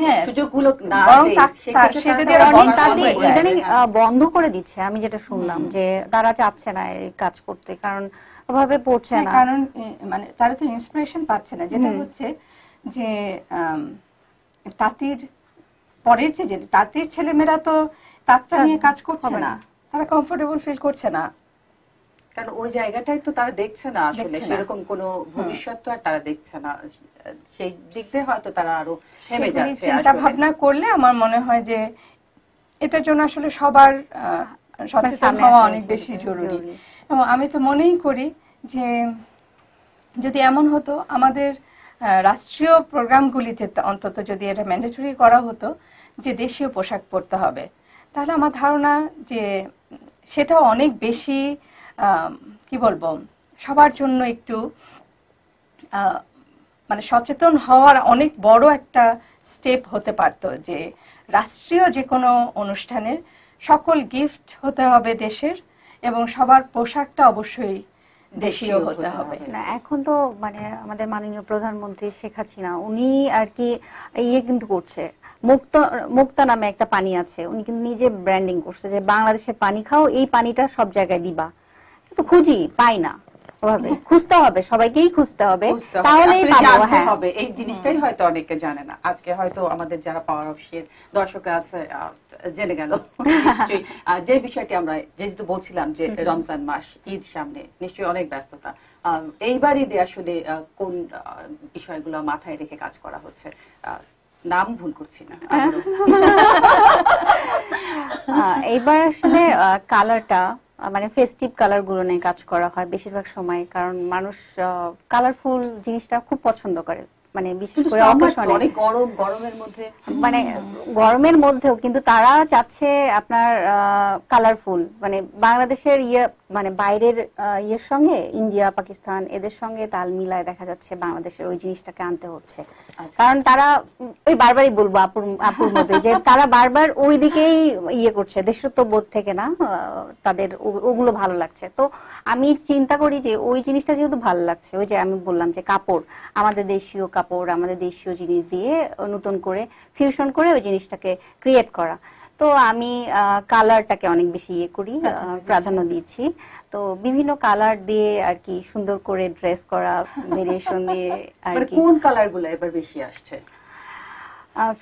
হ্যাঁ। সুযোগগুলো না দেই সে যদি ইদানিং হ্যাঁ। বন্ধ করে দিচ্ছে আমি যেটা শুনলাম যে তারা চাচ্ছে না এই কাজ করতে কারণ ভাবে পড়ছে হ্যাঁ, না কারণ মানে তারা তো ইন্সপিরেশন পাচ্ছে না যেটা হচ্ছে যে তাঁতির পরের যে তাঁতির ছেলেমেয়েরা তো তাঁতটা নিয়ে কাজ করছে না তারা কমফোর্টেবল ফিল করছে না কারণ ওই জায়গাটাই তো তারা দেখছে না আসলে সেরকম কোনো ভবিষ্যৎ তো আর তারা দেখছে না সেই দিক দিয়ে হয়তো তারা আরো থেমে যাচ্ছে চিন্তা ভাবনা করলে আমার মনে হয় যে এটার জন্য আসলে সবার সচেতন হওয়া অনেক বেশি জরুরি এবং আমি তো মনেই করি যে যদি এমন হতো আমাদের রাষ্ট্রীয় প্রোগ্রামগুলিতে অন্তত যদি এটা ম্যান্ডেটরি করা হতো যে দেশীয় পোশাক পরতে হবে তাহলে আমার ধারণা যে সেটা অনেক বেশি কি বলবো সবার জন্য একটু মানে সচেতন হওয়ার অনেক বড় একটা স্টেপ হতে পারত যে রাষ্ট্রীয় যে কোনো অনুষ্ঠানের সকল গিফট হতে হবে দেশের এবং সবার পোশাকটা অবশ্যই দেশীয় হতে হবে না এখন তো মানে আমাদের মাননীয় প্রধানমন্ত্রী শেখ হাসিনা উনি আর কি ইয়ে কিন্তু করছে মুক্ত মুক্তা নামে একটা পানি আছে উনি কিন্তু নিজে ব্র্যান্ডিং করছে যে বাংলাদেশে পানি খাও এই পানিটা সব জায়গায় দিবা তো খুঁজি পাই না ওভাবে খুঁজতে হবে সবাইকেই খুঁজতে হবে তাহলেই পাবো হ্যাঁ হবে এই জিনিসটাই হয়তো অনেকে জানে না আজকে হয়তো আমাদের যারা পাওয়ার অফিসের দর্শক আছে জেনে গেল যে বিষয়টি আমরা যেহেতু বলছিলাম যে রমজান মাস ঈদ সামনে নিশ্চয়ই অনেক ব্যস্ততা এইবার ঈদে আসলে কোন বিষয়গুলো মাথায় রেখে কাজ করা হচ্ছে নাম ভুল করছি না এইবার আসলে কালারটা মানে ফেস্টিভ কালার গুলো নিয়ে কাজ করা হয় বেশিরভাগ সময় কারণ মানুষ কালারফুল জিনিসটা খুব পছন্দ করে মানে বিশেষ করে অবসরে গরম গরমের মধ্যে মানে গরমের মধ্যেও কিন্তু তারা চাচ্ছে আপনার কালারফুল মানে বাংলাদেশের ইয়ে মানে বাইরের ইয়ের সঙ্গে ইন্ডিয়া পাকিস্তান এদের সঙ্গে তাল মিলায় দেখা যাচ্ছে বাংলাদেশের ওই জিনিসটাকে আনতে হচ্ছে আচ্ছা। কারণ তারা ওই বারবারই বলবো আপুর আপুর মধ্যে যে তারা বারবার ওই দিকেই ইয়ে করছে বোধ থেকে না তাদের ওগুলো ভালো লাগছে তো আমি চিন্তা করি যে ওই জিনিসটা যেহেতু ভালো লাগছে ওই যে আমি বললাম যে কাপড় আমাদের দেশীয় কাপড় আমাদের দেশীয় জিনিস দিয়ে নতুন করে ফিউশন করে ওই জিনিসটাকে ক্রিয়েট করা তো আমি কালারটাকে অনেক বেশি ইয়ে করি আচ্ছা, আচ্ছা। প্রাধান্য দিচ্ছি তো বিভিন্ন কালার দিয়ে আর কি সুন্দর করে ড্রেস করা ভেরিয়েশন দিয়ে আর মানে কি কোন কালারগুলো এবার বেশি আসছে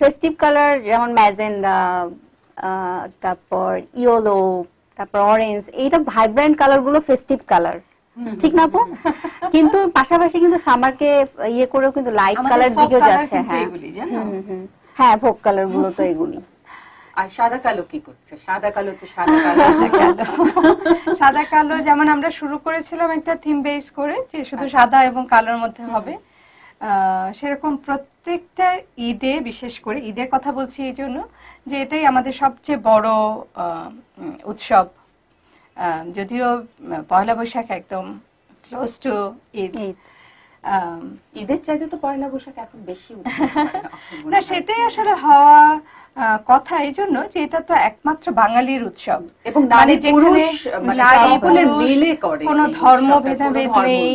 ফেস্টিভ কালার যেমন ম্যাজেন্ডা তারপর ইয়েলো তারপর অরেঞ্জ এইটা ভাইব্রেন্ট কালারগুলো ফেস্টিভ কালার ঠিক না আপু কিন্তু পাশাপাশি কিন্তু সামারকে ইয়ে করেও কিন্তু লাইট কালার দিকেও যাচ্ছে হ্যাঁ হ্যাঁ ভোগ কালার গুলো তো এগুলি আর সাদা কালো কি করছে সাদা কালো তো সাদা কালো সাদা কালো যেমন আমরা শুরু করেছিলাম একটা থিম বেস করে যে শুধু আচ্ছা। সাদা এবং কালোর মধ্যে হবে সেরকম প্রত্যেকটা ঈদে বিশেষ করে ঈদের কথা বলছি এই জন্য যে এটাই আমাদের সবচেয়ে বড় উৎসব যদিও পয়লা বৈশাখ একদম ক্লোজ টু ঈদ ঈদের চাইতে তো পয়লা বৈশাখ এখন বেশি না সেটাই আসলে হওয়া কথা এই জন্য যে এটা তো একমাত্র বাঙালির উৎসব এবং মানে যেখানে মানে নারী মিলে করে কোনো ধর্ম ভেদাভেদ নেই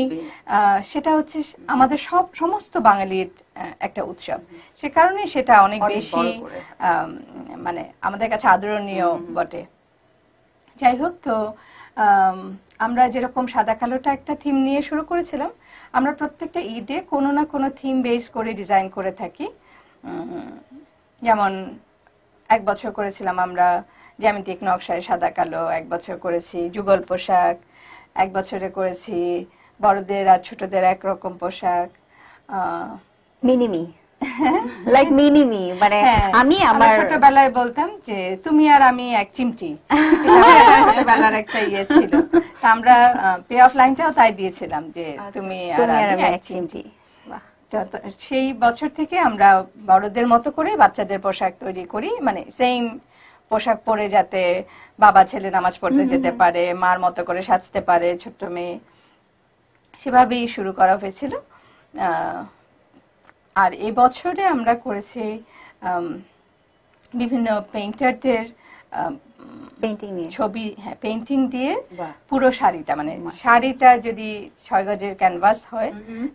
সেটা হচ্ছে আমাদের সব সমস্ত বাঙালির একটা উৎসব সে কারণে সেটা অনেক বেশি মানে আমাদের কাছে আদরণীয় বটে যাই হোক তো আমরা যেরকম সাদা কালোটা একটা থিম নিয়ে শুরু করেছিলাম আমরা প্রত্যেকটা ঈদে কোনো না কোনো থিম বেস করে ডিজাইন করে থাকি যেমন এক বছর করেছিলাম আমরা জ্যামিতিক নকশায় সাদা কালো এক বছর করেছি যুগল পোশাক এক বছরে করেছি বড়দের আর ছোটদের একরকম পোশাক মিনিমি লাইক মিনিমি মানে হ্যাঁ, আমি আমার ছোটবেলায় বলতাম যে তুমি আর আমি এক চিমটি ছোটবেলার একটা ইয়ে ছিল আমরা পে অফ লাইনটাও তাই দিয়েছিলাম যে আচ্ছা, তুমি আর আমি এক চিমটি সেই বছর থেকে আমরা বড়দের মতো করে বাচ্চাদের পোশাক তৈরি করি মানে সেম পোশাক পরে যাতে বাবা ছেলে নামাজ পড়তে যেতে পারে মার মতো করে সাজতে পারে ছোট্ট মেয়ে সেভাবেই শুরু করা হয়েছিল আর বছরে আমরা করেছি বিভিন্ন পেইন্টারদের পেন্টিং নিয়ে ছবি হ্যাঁ পেন্টিং দিয়ে পুরো শাড়িটা মানে শাড়িটা যদি ছয় গজের ক্যানভাস হয়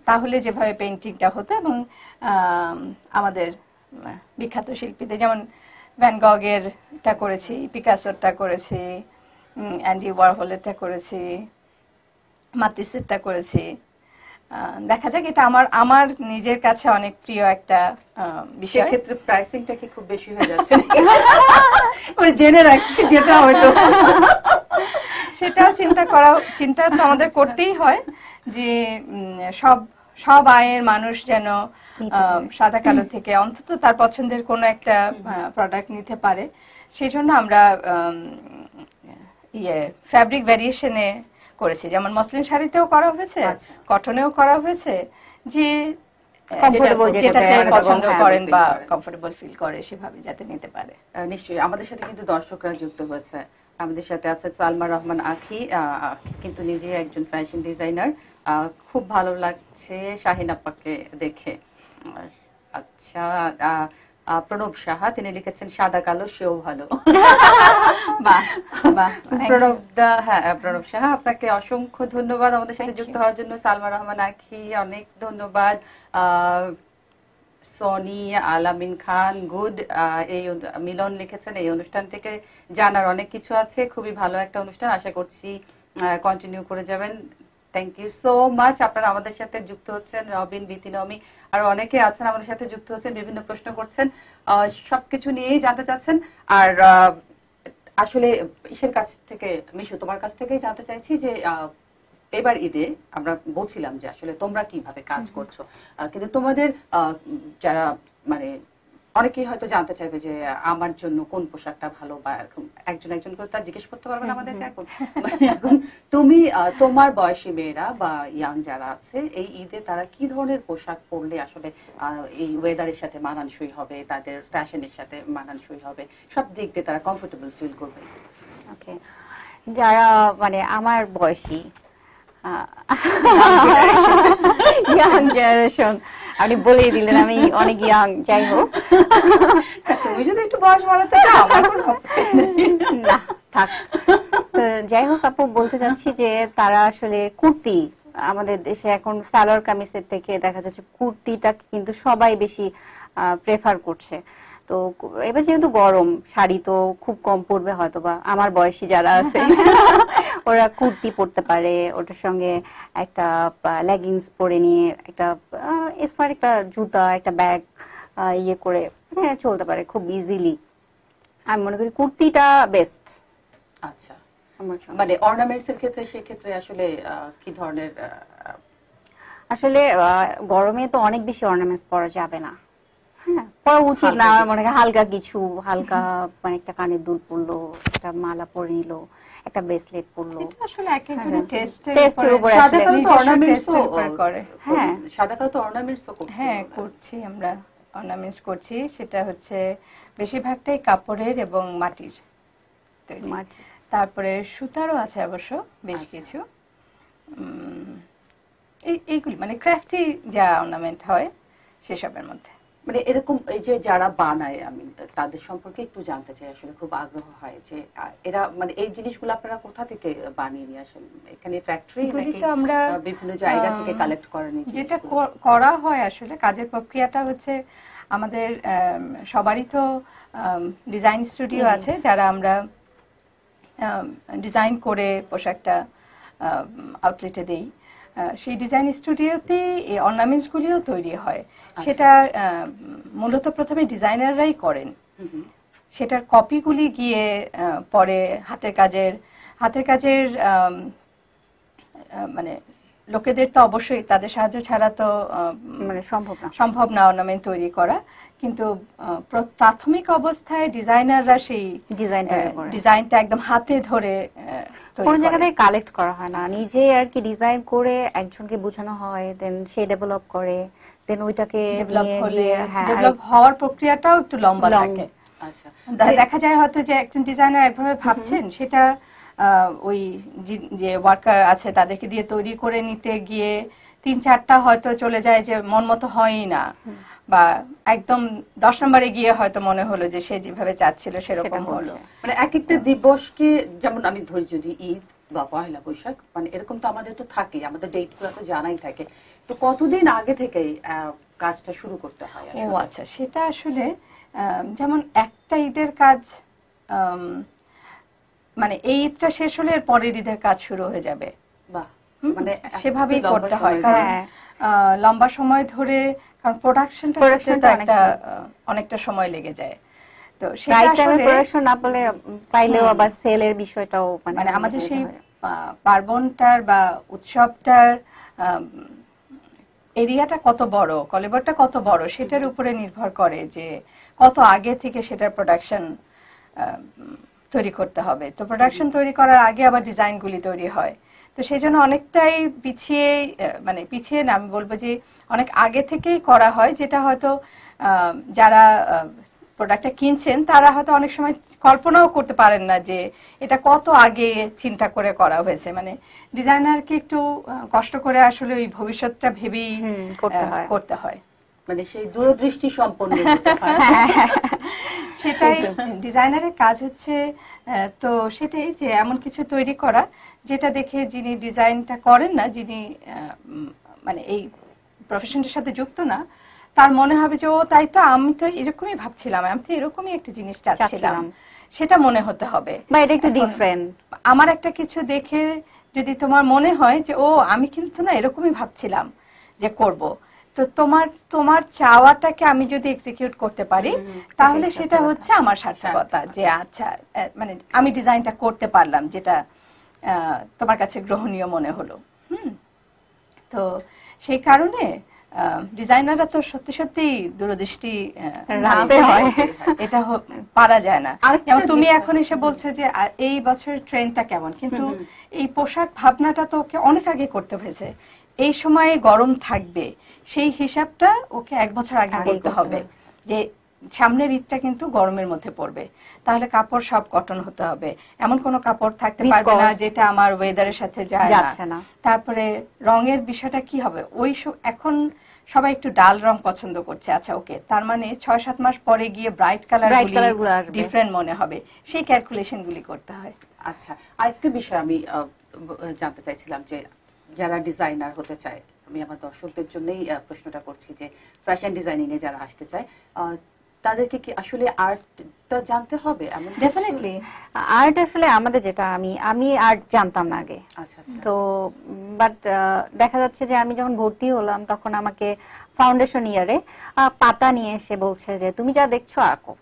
তাহলে যেভাবে পেন্টিংটা হতো এবং আমাদের বিখ্যাত শিল্পীদের যেমন ভ্যানগগেরটা করেছি পিকাসোরটা করেছি অ্যান্ডি ওয়ারহোলেরটা করেছি মাতিসেরটা করেছি দেখা যাক এটা আমার আমার নিজের কাছে অনেক প্রিয় একটা বিষয় ক্ষেত্রে প্রাইসিংটা কি খুব বেশি হয়ে যাচ্ছে মানে জেনে রাখছি যেটা হয়তো সেটাও চিন্তা করা চিন্তা তো আমাদের আচ্ছা। করতেই হয় যে সব সব আয়ের মানুষ যেন সাদা কালো থেকে অন্তত তার পছন্দের কোনো একটা প্রোডাক্ট নিতে পারে সেই জন্য আমরা ইয়ে ফ্যাব্রিক ভ্যারিয়েশনে করেছি যেমন মসলিন শাড়িতেও করা হয়েছে আচ্ছা। কটনেও করা হয়েছে যে আমাদের সাথে কিন্তু দর্শকরা যুক্ত হয়েছে আমাদের সাথে সালমা রহমান আখি কিন্তু নিজে একজন ফ্যাশন ডিজাইনার খুব ভালো লাগছে শাহিন আপ্পাকে দেখে আচ্ছা প্রণব সাহা তিনি লিখেছেন সাদা কালো সেও ভালো প্রণব দা হ্যাঁ প্রণব সাহা আপনাকে অসংখ্য ধন্যবাদ আমাদের সাথে যুক্ত হওয়ার জন্য সালমা রহমান আখি অনেক ধন্যবাদ সনি আলামিন খান গুড এই মিলন লিখেছেন এই অনুষ্ঠান থেকে জানার অনেক কিছু আছে খুবই ভালো একটা অনুষ্ঠান আশা করছি কন্টিনিউ করে যাবেন থ্যাংক ইউ সো মাচ আপনারা আমাদের সাথে যুক্ত হচ্ছেন রবিন বিতিনমি আর অনেকে আছেন আমাদের সাথে যুক্ত হচ্ছেন বিভিন্ন প্রশ্ন করছেন সবকিছু নিয়েই জানতে চাচ্ছেন আর আসলে ইসের কাছ থেকে মিশু তোমার কাছ থেকেই জানতে চাইছি যে এবার ঈদে আমরা বলছিলাম যে আসলে তোমরা কিভাবে কাজ করছো কিন্তু তোমাদের যারা মানে অনেকেই হয়তো জানতে চাইবে যে আমার জন্য কোন পোশাকটা ভালো বা এরকম একজন একজন করে তার জিজ্ঞেস করতে পারবে আমাদেরকে এখন মানে এখন তুমি তোমার বয়সী মেয়েরা বা ইয়াং যারা আছে এই ঈদে তারা কি ধরনের পোশাক পরলে আসলে এই ওয়েদারের সাথে মানানসই হবে তাদের ফ্যাশনের সাথে মানানসই হবে সব দিক দিয়ে তারা কমফোর্টেবল ফিল করবে ওকে যারা মানে আমার বয়সী ইয়াং জেনারেশন আপনি বলে দিলেন আমি অনেক ইয়াং যাই হোক তুমি যদি একটু বয়স বাড়াতে না থাক যাই হোক আপু বলতে চাচ্ছি যে তারা আসলে কুর্তি আমাদের দেশে এখন সালোয়ার কামিজের থেকে দেখা যাচ্ছে কুর্তিটা কিন্তু সবাই বেশি প্রেফার করছে তো এবার যেহেতু গরম শাড়ি তো খুব কম পরবে হয়তো বা আমার বয়সী যারা আছে ওরা কুর্তি পরতে পারে ওটার সঙ্গে একটা লেগিংস পরে নিয়ে একটা স্মার্ট একটা জুতা একটা ব্যাগ ইয়ে করে হ্যাঁ, চলতে পারে খুব ইজিলি আমি মনে করি কুর্তিটা বেস্ট আচ্ছা মানে অর্নামেন্টস এর ক্ষেত্রে সেক্ষেত্রে আসলে কি ধরনের আসলে গরমে তো অনেক বেশি অর্নামেন্টস পরা যাবে না পরা উচিত না আমার মনে হয় হালকা কিছু হালকা মানে একটা কানের দুল পরলো একটা মালা পরে নিল একটা ব্রেসলেট পরলো আসলে এক এক একজনের টেস্টের টেস্টের উপর সাদা কালো তো অর্নামেন্টস করে হ্যাঁ সাদা কালো তো অর্নামেন্টস করছি হ্যাঁ করছি আমরা অর্নামেন্টস করছি সেটা হচ্ছে বেশিরভাগটাই কাপড়ের এবং মাটির তারপরে সুতারও আছে অবশ্য বেশ আচ্ছা। কিছু এইগুলি মানে ক্রাফটি যা অর্নামেন্ট হয় সেসবের মধ্যে মানে এরকম এই যে যারা বানায় আমি তাদের সম্পর্কে একটু জানতে চাই আসলে খুব আগ্রহ হয় যে এরা মানে এই জিনিসগুলো আপনারা কোথা থেকে বানিয়ে নিয়ে আসেন এখানে ফ্যাক্টরি নাকি আমরা বিভিন্ন জায়গা থেকে কালেক্ট করেন যেটা করা হয় আসলে কাজের প্রক্রিয়াটা হচ্ছে আমাদের সবারই তো ডিজাইন স্টুডিও আছে যারা আমরা ডিজাইন করে পোশাকটা আউটলেটে দেই সেই ডিজাইন স্টুডিওতেই এই অর্নামেন্টসগুলিও তৈরি হয় আচ্ছা। সেটা মূলত প্রথমে ডিজাইনাররাই করেন সেটার কপিগুলি গিয়ে পরে হাতের কাজের হাতের কাজের মানে লোকেদের তো অবশ্যই তাদের সাহায্য ছাড়া তো মানে সম্ভব না সম্ভব না অর্নামেন্ট তৈরি করা কিন্তু প্রাথমিক অবস্থায় ডিজাইনাররা সেই ডিজাইনটা একদম হাতে ধরে কোন জায়গা থেকে কালেক্ট করা হয় না নিজে আর কি ডিজাইন করে একজনকে বোঝানো হয় দেন সে ডেভেলপ করে দেন ওইটাকে ডেভেলপ হ্যাঁ, হওয়ার প্রক্রিয়াটাও একটু লম্বা থাকে আচ্ছা। দেখা যায় হয়তো যে একজন ডিজাইনার এভাবে ভাবছেন সেটা ওই যে ওয়ার্কার আছে তাদেরকে দিয়ে তৈরি করে নিতে গিয়ে তিন চারটা হয়তো চলে যায় যে মন মতো হয়ই না বা একদম দশ নম্বরে গিয়ে হয়তো মনে হলো যে সে যেভাবে চাচ্ছিল সেরকম হলো মানে এক একটা দিবস কি যেমন আমি ধরি যদি ঈদ বা পয়লা বৈশাখ মানে এরকম তো আমাদের তো থাকে আমাদের ডেট গুলো তো জানাই থাকে তো কতদিন আগে থেকে কাজটা শুরু করতে হয় ও আচ্ছা সেটা আসলে যেমন একটা ঈদের কাজ মানে এই ঈদটা শেষ হলে এর পরের ঈদের কাজ শুরু হয়ে যাবে বাহ মানে সেভাবেই করতে হয় কারণ লম্বা সময় ধরে কারণ প্রোডাকশনটা একটা অনেকটা সময় লেগে যায় তো সেটা আসলে প্রোডাকশন না পেলে পাইলেও আবার সেলের বিষয়টাও মানে, মানে আমাদের সেই পার্বণটার বা উৎসবটার এরিয়াটা কত বড় কলেবরটা কত বড় সেটার উপরে নির্ভর করে যে কত আগে থেকে সেটার প্রোডাকশন তৈরি করতে হবে তো প্রোডাকশন তৈরি করার আগে আবার ডিজাইনগুলি তৈরি হয় তো সেই জন্য অনেকটাই পিছিয়ে মানে পিছিয়ে না আমি বলবো যে অনেক আগে থেকেই করা হয় যেটা হয়তো যারা প্রোডাক্টটা কিনছেন তারা হয়তো অনেক সময় কল্পনাও করতে পারেন না যে এটা কত আগে চিন্তা করে করা হয়েছে মানে ডিজাইনারকে একটু কষ্ট করে আসলে ওই ভবিষ্যৎটা ভেবেই করতে হয় মানে সেই দূরদৃষ্টি সম্পন্ন সেটাই ডিজাইনারের কাজ হচ্ছে তো সেটাই যে এমন কিছু তৈরি করা যেটা দেখে যিনি ডিজাইনটা করেন না যিনি মানে এই প্রফেশনটার সাথে যুক্ত না তার মনে হবে যে ও তাই তো আমি তো এরকমই ভাবছিলাম আমি তো এরকমই একটা জিনিস চাচ্ছিলাম সেটা মনে হতে হবে বা এটা একটু ডিফারেন্ট আমার একটা কিছু দেখে যদি তোমার মনে হয় যে ও আমি কিন্তু না এরকমই ভাবছিলাম যে করব তো তোমার তোমার চাওয়াটাকে আমি যদি এক্সিকিউট করতে পারি তাহলে সেটা হচ্ছে আমার সার্থকতা যে আচ্ছা মানে আমি ডিজাইনটা করতে পারলাম যেটা তোমার কাছে গ্রহণীয় মনে হলো হুম তো সেই কারণে ডিজাইনাররা তো সত্যি সত্যি দূরদৃষ্টি রাখতে হয় এটা পারা যায় না আচ্ছা, যেমন তুমি এখন এসে বলছো যে এই বছরের ট্রেন্ডটা কেমন কিন্তু এই পোশাক ভাবনাটা তো অনেক আগে করতে হয়েছে এই সময়ে গরম থাকবে সেই হিসাবটা ওকে এক বছর আগে বলতে হবে যে সামনের ঈদটা কিন্তু গরমের মধ্যে পড়বে তাহলে কাপড় সব কটন হতে হবে এমন কোন কাপড় থাকতে পারবে না যেটা আমার ওয়েদারের সাথে যায় না তারপরে রঙের বিষয়টা কি হবে ওই এখন সবাই একটু ডাল রং পছন্দ করছে আচ্ছা ওকে তার মানে ছয় সাত মাস পরে গিয়ে ব্রাইট কালার ডিফারেন্ট মনে হবে সেই ক্যালকুলেশন গুলি করতে হয় আচ্ছা আরেকটা বিষয় আমি জানতে চাইছিলাম যে যারা ডিজাইনার হতে চায় আমি আমার দর্শকদের জন্যই প্রশ্নটা করছি যে ফ্যাশন ডিজাইনিং এ যারা আসতে চায় তাদেরকে কি আসলে আর্টটা জানতে হবে ডেফিনেটলি আর্ট আসলে আমাদের যেটা আমি আমি আর্ট জানতাম না আগে আচ্ছা, আচ্ছা। তো বাট দেখা যাচ্ছে যে আমি যখন ভর্তি হলাম তখন আমাকে ফাউন্ডেশন ইয়ারে পাতা নিয়ে এসে বলছে যে তুমি যা দেখছো আঁকো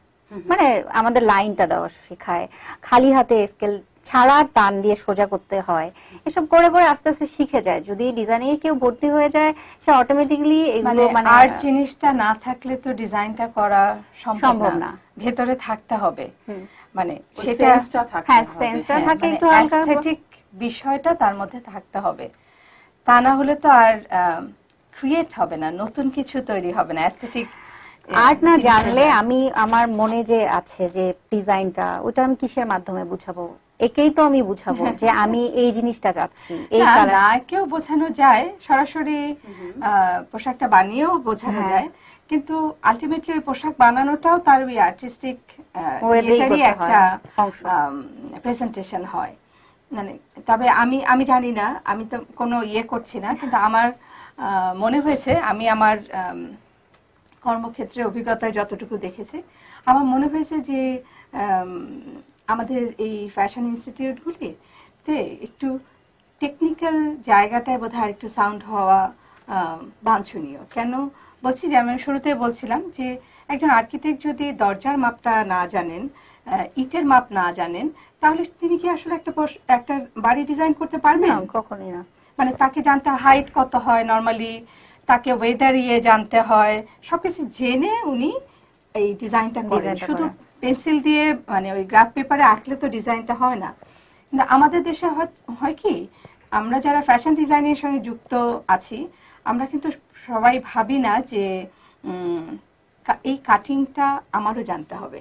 মানে আমাদের লাইনটা দেওয়া শেখায় খালি হাতে স্কেল ছাড়া টান দিয়ে সোজা করতে হয় এসব করে করে আস্তে আস্তে শিখে যায় যদি ডিজাইনিং এ কেউ ভর্তি হয়ে যায় সে অটোমেটিকলি মানে আর্ট মানে জিনিসটা না থাকলে তো ডিজাইনটা করা সম্ভব না ভেতরে থাকতে হবে মানে সেটা হ্যাঁ, হ্যাঁ, থাকে মানে একটু বিষয়টা তার মধ্যে থাকতে হবে তা না হলে তো আর ক্রিয়েট হবে না নতুন কিছু তৈরি হবে না অ্যাস্থেটিক আর্ট না জানলে আমি আমার মনে যে আছে যে ডিজাইনটা ওটা আমি কিসের মাধ্যমে বুঝাবো একেই তো আমি বুঝাবো হ্যাঁ। যে আমি এই জিনিসটা যাচ্ছি এই না কেউ বোঝানো যায় সরাসরি পোশাকটা বানিয়েও বোঝানো হ্যাঁ। যায় কিন্তু আলটিমেটলি ওই পোশাক বানানোটাও তার ওই আর্টিস্টিক একটা প্রেজেন্টেশন হয় মানে তবে আমি আমি জানি না আমি তো কোনো ইয়ে করছি না কিন্তু আমার মনে হয়েছে আমি আমার কর্মক্ষেত্রে অভিজ্ঞতায় যতটুকু দেখেছি আমার মনে হয়েছে যে আমাদের এই ফ্যাশন ইনস্টিটিউটগুলিতে একটু টেকনিক্যাল জায়গাটায় বোধ হয় একটু সাউন্ড হওয়া বাঞ্ছনীয় কেন বলছি যে আমি শুরুতে বলছিলাম যে একজন আর্কিটেক্ট যদি দরজার মাপটা না জানেন ইটের মাপ না জানেন তাহলে তিনি কি আসলে একটা একটা বাড়ি ডিজাইন করতে পারবেন কখনই না মানে তাকে জানতে হাইট কত হয় নর্মালি তাকে ওয়েদার ইয়ে জানতে হয় সবকিছু জেনে উনি এই ডিজাইনটা করেন শুধু পেন্সিল দিয়ে মানে ওই গ্রাফ পেপারে আঁকলে তো ডিজাইনটা হয় না কিন্তু আমাদের দেশে হয় কি আমরা যারা ফ্যাশন ডিজাইনের সঙ্গে যুক্ত আছি আমরা কিন্তু সবাই ভাবি না যে এই কাটিংটা আমারও জানতে হবে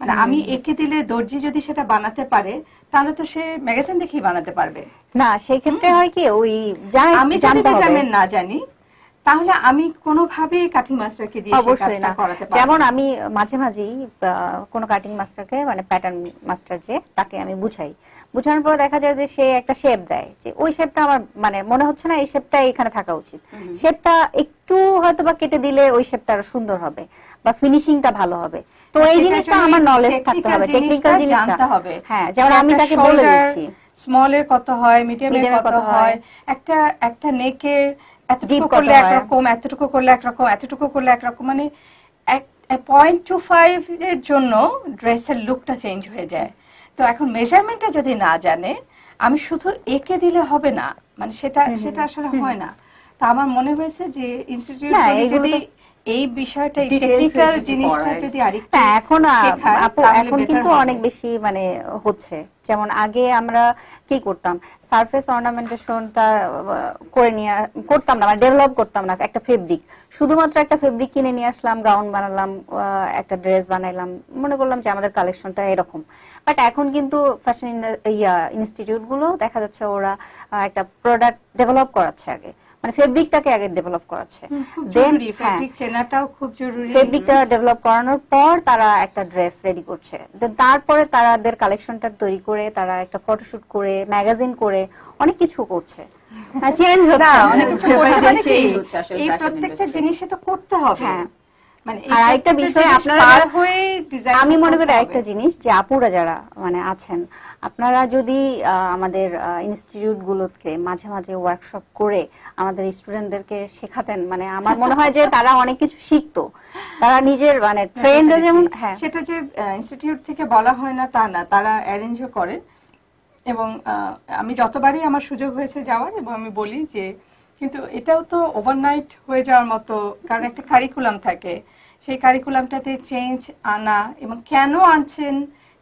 মানে আমি একে দিলে দর্জি যদি সেটা বানাতে পারে তাহলে তো সে ম্যাগাজিন দেখেই বানাতে পারবে না সেই ক্ষেত্রে হয় কি ওই আমি জানি না জানি তাহলে আমি কোনোভাবে কাটিং মাস্টারকে দিয়ে অবশ্যই না যেমন আমি মাঝে মাঝেই কোন কাটিং মাস্টারকে মানে প্যাটার্ন মাস্টার যে তাকে আমি বুঝাই বুঝানোর পর দেখা যায় যে সে একটা শেপ দেয় যে ওই শেপটা আমার মানে মনে হচ্ছে না এই শেপটা এখানে থাকা উচিত শেপটা একটু হয়তো বা কেটে দিলে ওই শেপটা আরো সুন্দর হবে বা ফিনিশিংটা ভালো হবে তো এই জিনিসটা আমার নলেজ থাকতে হবে টেকনিক্যাল জিনিস জানতে হবে হ্যাঁ যেমন আমি তাকে বলে দিচ্ছি স্মল এর কত হয় মিডিয়াম এর কত হয় একটা একটা নেকের এতটুকু করলে একরকম এতটুকু করলে একরকম এতটুকু করলে একরকম মানে পয়েন্ট টু ফাইভ এর জন্য ড্রেসের লুকটা চেঞ্জ হয়ে যায় তো এখন মেজারমেন্টটা যদি না জানে আমি শুধু একে দিলে হবে না মানে সেটা সেটা আসলে হয় না তা আমার মনে হয়েছে যে ইনস্টিটিউট যদি এই বিষয়টা টেকনিক্যাল জিনিসটা যদি হ্যাঁ, এখন এখন কিন্তু অনেক বেশি মানে হচ্ছে যেমন আগে আমরা কি করতাম সারফেস অর্নামেন্টেশনটা করে নিয়ে করতাম না মানে ডেভেলপ করতাম না একটা ফেব্রিক শুধুমাত্র একটা ফেব্রিক কিনে নিয়ে আসলাম গাউন বানালাম একটা ড্রেস বানাইলাম মনে করলাম যে আমাদের কালেকশনটা এরকম বাট এখন কিন্তু ফ্যাশন ইয়া ইনস্টিটিউটগুলো দেখা যাচ্ছে ওরা একটা প্রোডাক্ট ডেভেলপ করাচ্ছে আগে মানে ফেব্রিকটাকে আগে ডেভেলপ করাচ্ছে দেন ফেব্রিক হ্যাঁ। চেনাটাও খুব জরুরি ফেব্রিকটা ডেভেলপ করানোর পর তারা একটা ড্রেস রেডি করছে তারপরে তারাদের কালেকশনটা তৈরি করে তারা একটা ফটোশুট করে ম্যাগাজিন করে অনেক কিছু করছে চেঞ্জ হ্যাঁ, হচ্ছে অনেক হ্যাঁ, কিছু করছে মানে কি এই প্রত্যেকটা জিনিসে তো করতে হবে হ্যাঁ মানে আমি মনে করি একটা জিনিস যে আপুরা যারা মানে আছেন আপনারা যদি আমাদের ইনস্টিটিউটগুলোতে মাঝে মাঝে ওয়ার্কশপ করে আমাদের স্টুডেন্টদেরকে শেখাতেন মানে আমার মনে হয় যে তারা অনেক কিছু শিখতো তারা নিজের মানে হ্যাঁ, ট্রেন্ড যেমন হ্যাঁ সেটা যে ইনস্টিটিউট থেকে বলা হয় না তা না তারা অ্যারেঞ্জও করেন এবং আমি যতবারই আমার সুযোগ হয়েছে যাওয়ার এবং আমি বলি যে কিন্তু এটাও তো ওভারনাইট হয়ে যাওয়ার মতো কারণ একটা কারিকুলাম থাকে সেই কারিকুলামটাতে চেঞ্জ আনা এবং কেন আনছেন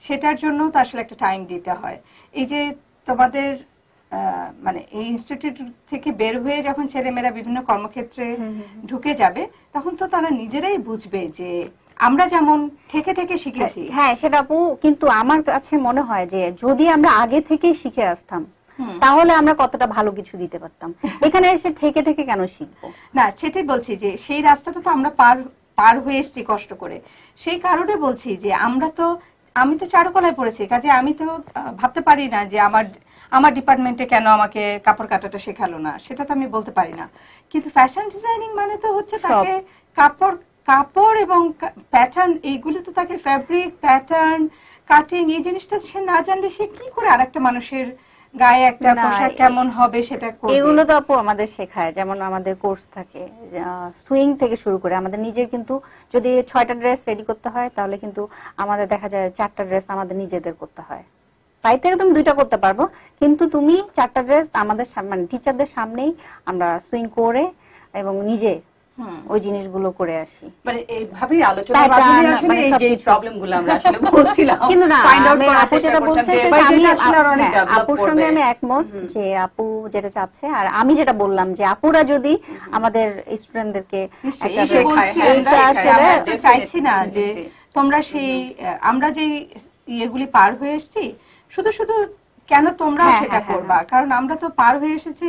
সেটার জন্য তো আসলে একটা টাইম দিতে হয় এই যে তোমাদের মানে এই ইনস্টিটিউট থেকে বের হয়ে যখন ছেলেমেয়েরা বিভিন্ন কর্মক্ষেত্রে ঢুকে যাবে তখন তো তারা নিজেরাই বুঝবে যে আমরা যেমন থেকে থেকে শিখেছি হ্যাঁ, হ্যাঁ সেটা আপু কিন্তু আমার কাছে মনে হয় যে যদি আমরা আগে থেকে শিখে আসতাম তাহলে আমরা কতটা ভালো কিছু দিতে পারতাম এখানে এসে থেকে থেকে কেন শিখবো না সেটাই বলছি যে সেই রাস্তাটা তো আমরা পার পার হয়ে এসেছি কষ্ট করে সেই কারণে বলছি যে আমরা তো আমি তো চারুকলায় পড়েছি কাজে আমি তো ভাবতে পারি না যে আমার আমার ডিপার্টমেন্টে কেন আমাকে কাপড় কাটাটা শেখালো না সেটা তো আমি বলতে পারি না কিন্তু ফ্যাশন ডিজাইনিং মানে তো হচ্ছে তাকে কাপড় কাপড় এবং প্যাটার্ন এইগুলো তো তাকে ফ্যাব্রিক প্যাটার্ন কাটিং এই জিনিসটা সে না জানলে সে কি করে আরেকটা মানুষের গায়ে একটা পোশাক কেমন হবে সেটা এগুলো তো আপু আমাদের শেখায় যেমন আমাদের কোর্স থাকে সুইং থেকে শুরু করে আমাদের নিজের কিন্তু যদি ছয়টা ড্রেস রেডি করতে হয় তাহলে কিন্তু আমাদের দেখা যায় চারটা ড্রেস আমাদের নিজেদের করতে হয় তাই থেকে তুমি দুইটা করতে পারবো কিন্তু তুমি চারটা ড্রেস আমাদের মানে টিচারদের সামনেই আমরা সুইং করে এবং নিজে ওই জিনিসগুলো করে আসি মানে এইভাবেই মাধ্যমে আসলে এই যে আমরা আসলে বলছিলাম কিন্তু না যেটা সেটা আমি হ্যাঁ, আমি একমত যে আপু যেটা চাচ্ছে আর আমি যেটা বললাম যে আপুরা যদি আমাদের স্টুডেন্টদেরকে একটা আসলে চাইছি না যে তোমরা সেই আমরা যে ইয়েগুলি পার হয়ে এসেছি শুধু শুধু কেন তোমরা হ্যাঁ, সেটা হ্যাঁ, করবা কারণ আমরা তো পার হয়ে এসেছি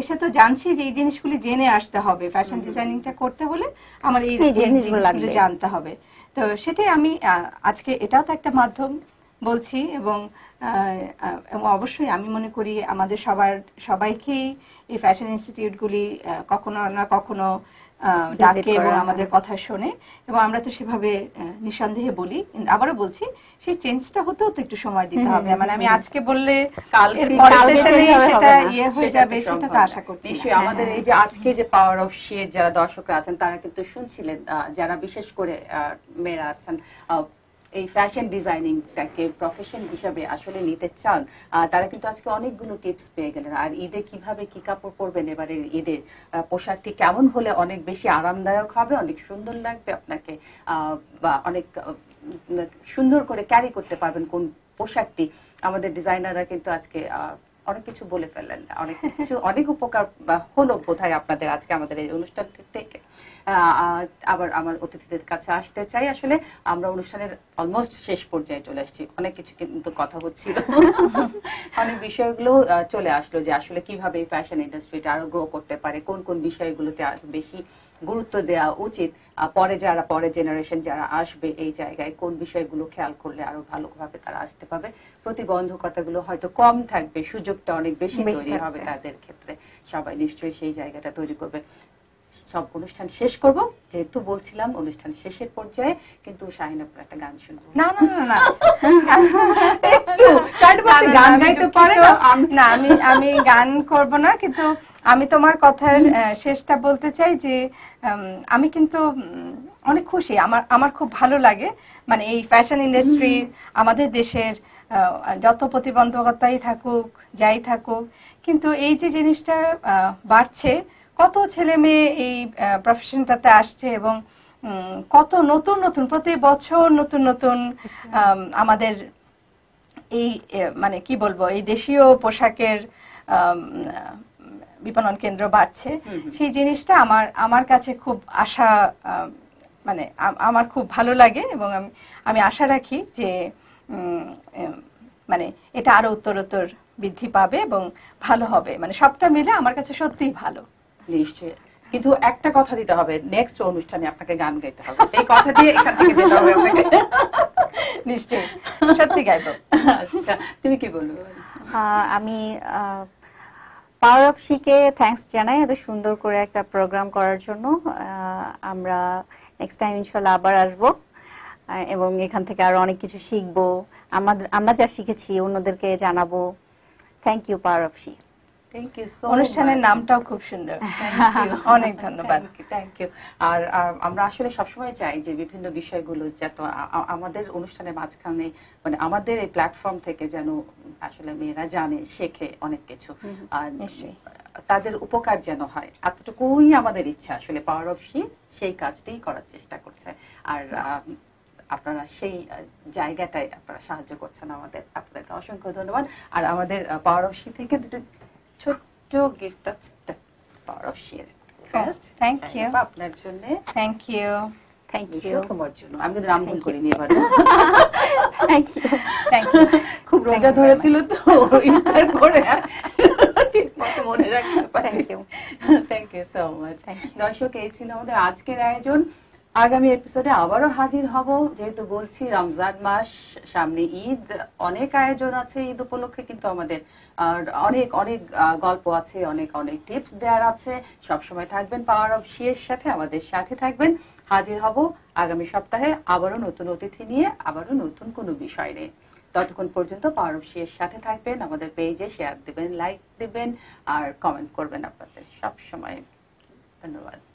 এসে তো জানছি যে এই জিনিসগুলি জেনে আসতে হবে ফ্যাশন ডিজাইনিংটা করতে হলে আমার এই জিনিসগুলো জানতে হবে তো সেটাই আমি আজকে এটাও তো একটা মাধ্যম বলছি এবং অবশ্যই আমি মনে করি আমাদের সবার সবাইকেই এই ফ্যাশন ইনস্টিটিউটগুলি কখনো না কখনো ডাকে এবং আমাদের কথা শোনে এবং আমরা তো সেভাবে নিঃসন্দেহে বলি কিন্তু আবারও বলছি সেই চেঞ্জটা হতেও তো একটু সময় দিতে হ্যাঁ, হবে হ্যাঁ, মানে আমি হ্যাঁ। আজকে বললে সেটা ইয়ে হয়ে যাবে সেটা তো আশা করছি নিশ্চয়ই আমাদের এই যে আজকে যে পাওয়ার অফ শেয়ার যারা দর্শকরা আছেন তারা কিন্তু শুনছিলেন যারা বিশেষ করে মেয়েরা আছেন এই ফ্যাশন ডিজাইনিংটাকে প্রফেশন হিসাবে আসলে নিতে চান তারা কিন্তু আজকে অনেকগুলো টিপস পেয়ে গেলেন আর ঈদে কিভাবে কি কাপড় পরবেন এবারে ঈদের পোশাকটি কেমন হলে অনেক বেশি আরামদায়ক হবে অনেক সুন্দর লাগবে আপনাকে বা অনেক সুন্দর করে ক্যারি করতে পারবেন কোন পোশাকটি আমাদের ডিজাইনাররা কিন্তু আজকে অনেক কিছু বলে ফেললেন অনেক কিছু অনেক উপকার হলো বোধ আপনাদের আজকে আমাদের এই অনুষ্ঠানটি থেকে আবার আমার অতিথিদের কাছে আসতে চাই আসলে আমরা অনুষ্ঠানের অলমোস্ট শেষ পর্যায়ে চলে আসছি অনেক কিছু কিন্তু কথা হচ্ছিল অনেক বিষয়গুলো চলে আসলো যে আসলে কিভাবে এই ফ্যাশন ইন্ডাস্ট্রিটা আরো গ্রো করতে পারে কোন কোন বিষয়গুলোতে আরো বেশি গুরুত্ব দেওয়া উচিত পরে যারা পরে জেনারেশন যারা আসবে এই জায়গায় কোন বিষয়গুলো খেয়াল করলে আরো ভালোভাবে তারা আসতে পারবে প্রতিবন্ধকতাগুলো হয়তো কম থাকবে সুযোগটা অনেক বেশি তৈরি হবে তাদের ক্ষেত্রে সবাই নিশ্চয়ই সেই জায়গাটা তৈরি করবে সব অনুষ্ঠান শেষ করব যেহেতু বলছিলাম অনুষ্ঠান শেষের পর্যায়ে কিন্তু শাহিন একটা গান শুনবো না না না না গান গাইতে পারে না আমি আমি গান করব না কিন্তু আমি তোমার কথার শেষটা বলতে চাই যে আমি কিন্তু অনেক খুশি আমার আমার খুব ভালো লাগে মানে এই ফ্যাশন ইন্ডাস্ট্রি আমাদের দেশের যত প্রতিবন্ধকতাই থাকুক যাই থাকুক কিন্তু এই যে জিনিসটা বাড়ছে কত ছেলে মেয়ে এই প্রফেশনটাতে আসছে এবং কত নতুন নতুন প্রতি বছর নতুন নতুন আমাদের এই মানে কি বলবো এই দেশীয় পোশাকের বিপণন কেন্দ্র বাড়ছে সেই জিনিসটা আমার আমার কাছে খুব আশা মানে আমার খুব ভালো লাগে এবং আমি আমি আশা রাখি যে মানে এটা আরো উত্তরোত্তর বৃদ্ধি পাবে এবং ভালো হবে মানে সবটা মিলে আমার কাছে সত্যিই ভালো নিশ্চয়ই কিন্তু একটা কথা দিতে হবে নেক্সট অনুষ্ঠানে আপনাকে গান গাইতে হবে এই কথা দিয়ে এখান থেকে যেতে হবে আপনাকে নিশ্চয়ই সত্যি গাইব আচ্ছা তুমি কি বলবে আমি পাওয়ার অফ শিকে থ্যাঙ্কস জানাই এত সুন্দর করে একটা প্রোগ্রাম করার জন্য আমরা নেক্সট টাইম ইনশাল্লাহ আবার আসবো এবং এখান থেকে আরো অনেক কিছু শিখবো আমাদের আমরা যা শিখেছি অন্যদেরকে জানাবো thank you power of she অনুষ্ঠানের নামটাও খুব সুন্দর অনেক ধন্যবাদ থ্যাংক ইউ আর আমরা আসলে সবসময় চাই যে বিভিন্ন বিষয়গুলো আমাদের অনুষ্ঠানের মাঝখানে মানে আমাদের এই প্ল্যাটফর্ম থেকে যেন আসলে মেয়েরা জানে শেখে অনেক কিছু তাদের উপকার যেন হয় এতটুকুই আমাদের ইচ্ছা আসলে পাওয়ার অফ শি সেই কাজটাই করার চেষ্টা করছে আর আপনারা সেই জায়গাটায় আপনারা সাহায্য করছেন আমাদের আপনাদেরকে অসংখ্য ধন্যবাদ আর আমাদের পাওয়ার অফ শি থেকে দুটো ছোট্ট গিফট আছে একটা power of share first thank you আপনার জন্য থ্যাংক ইউ থ্যাংক ইউ তোমার জন্য আমি কিন্তু নাম ভুল করিনি এবার থ্যাংক ইউ থ্যাংক ইউ খুব রোজা ধরেছিল তো ইন্টার করে মনে রাখতে পারি থ্যাংক ইউ সো মাচ দর্শক এই ছিল আমাদের আজকের আয়োজন আগামী এপিসোডে আবারও হাজির হব যেহেতু বলছি রমজান মাস সামনে ঈদ অনেক আয়োজন আছে ঈদ উপলক্ষে কিন্তু আমাদের অনেক অনেক গল্প আছে অনেক অনেক টিপস দেওয়ার আছে সবসময় থাকবেন পাওয়ার অফ শিয়ের সাথে আমাদের সাথে থাকবেন হাজির হব আগামী সপ্তাহে আবারও নতুন অতিথি নিয়ে আবারও নতুন কোনো বিষয় নিয়ে ততক্ষণ পর্যন্ত পাওয়ার অফ শিয়ের সাথে থাকবেন আমাদের পেজে শেয়ার দেবেন লাইক দেবেন আর কমেন্ট করবেন আপনাদের সবসময় ধন্যবাদ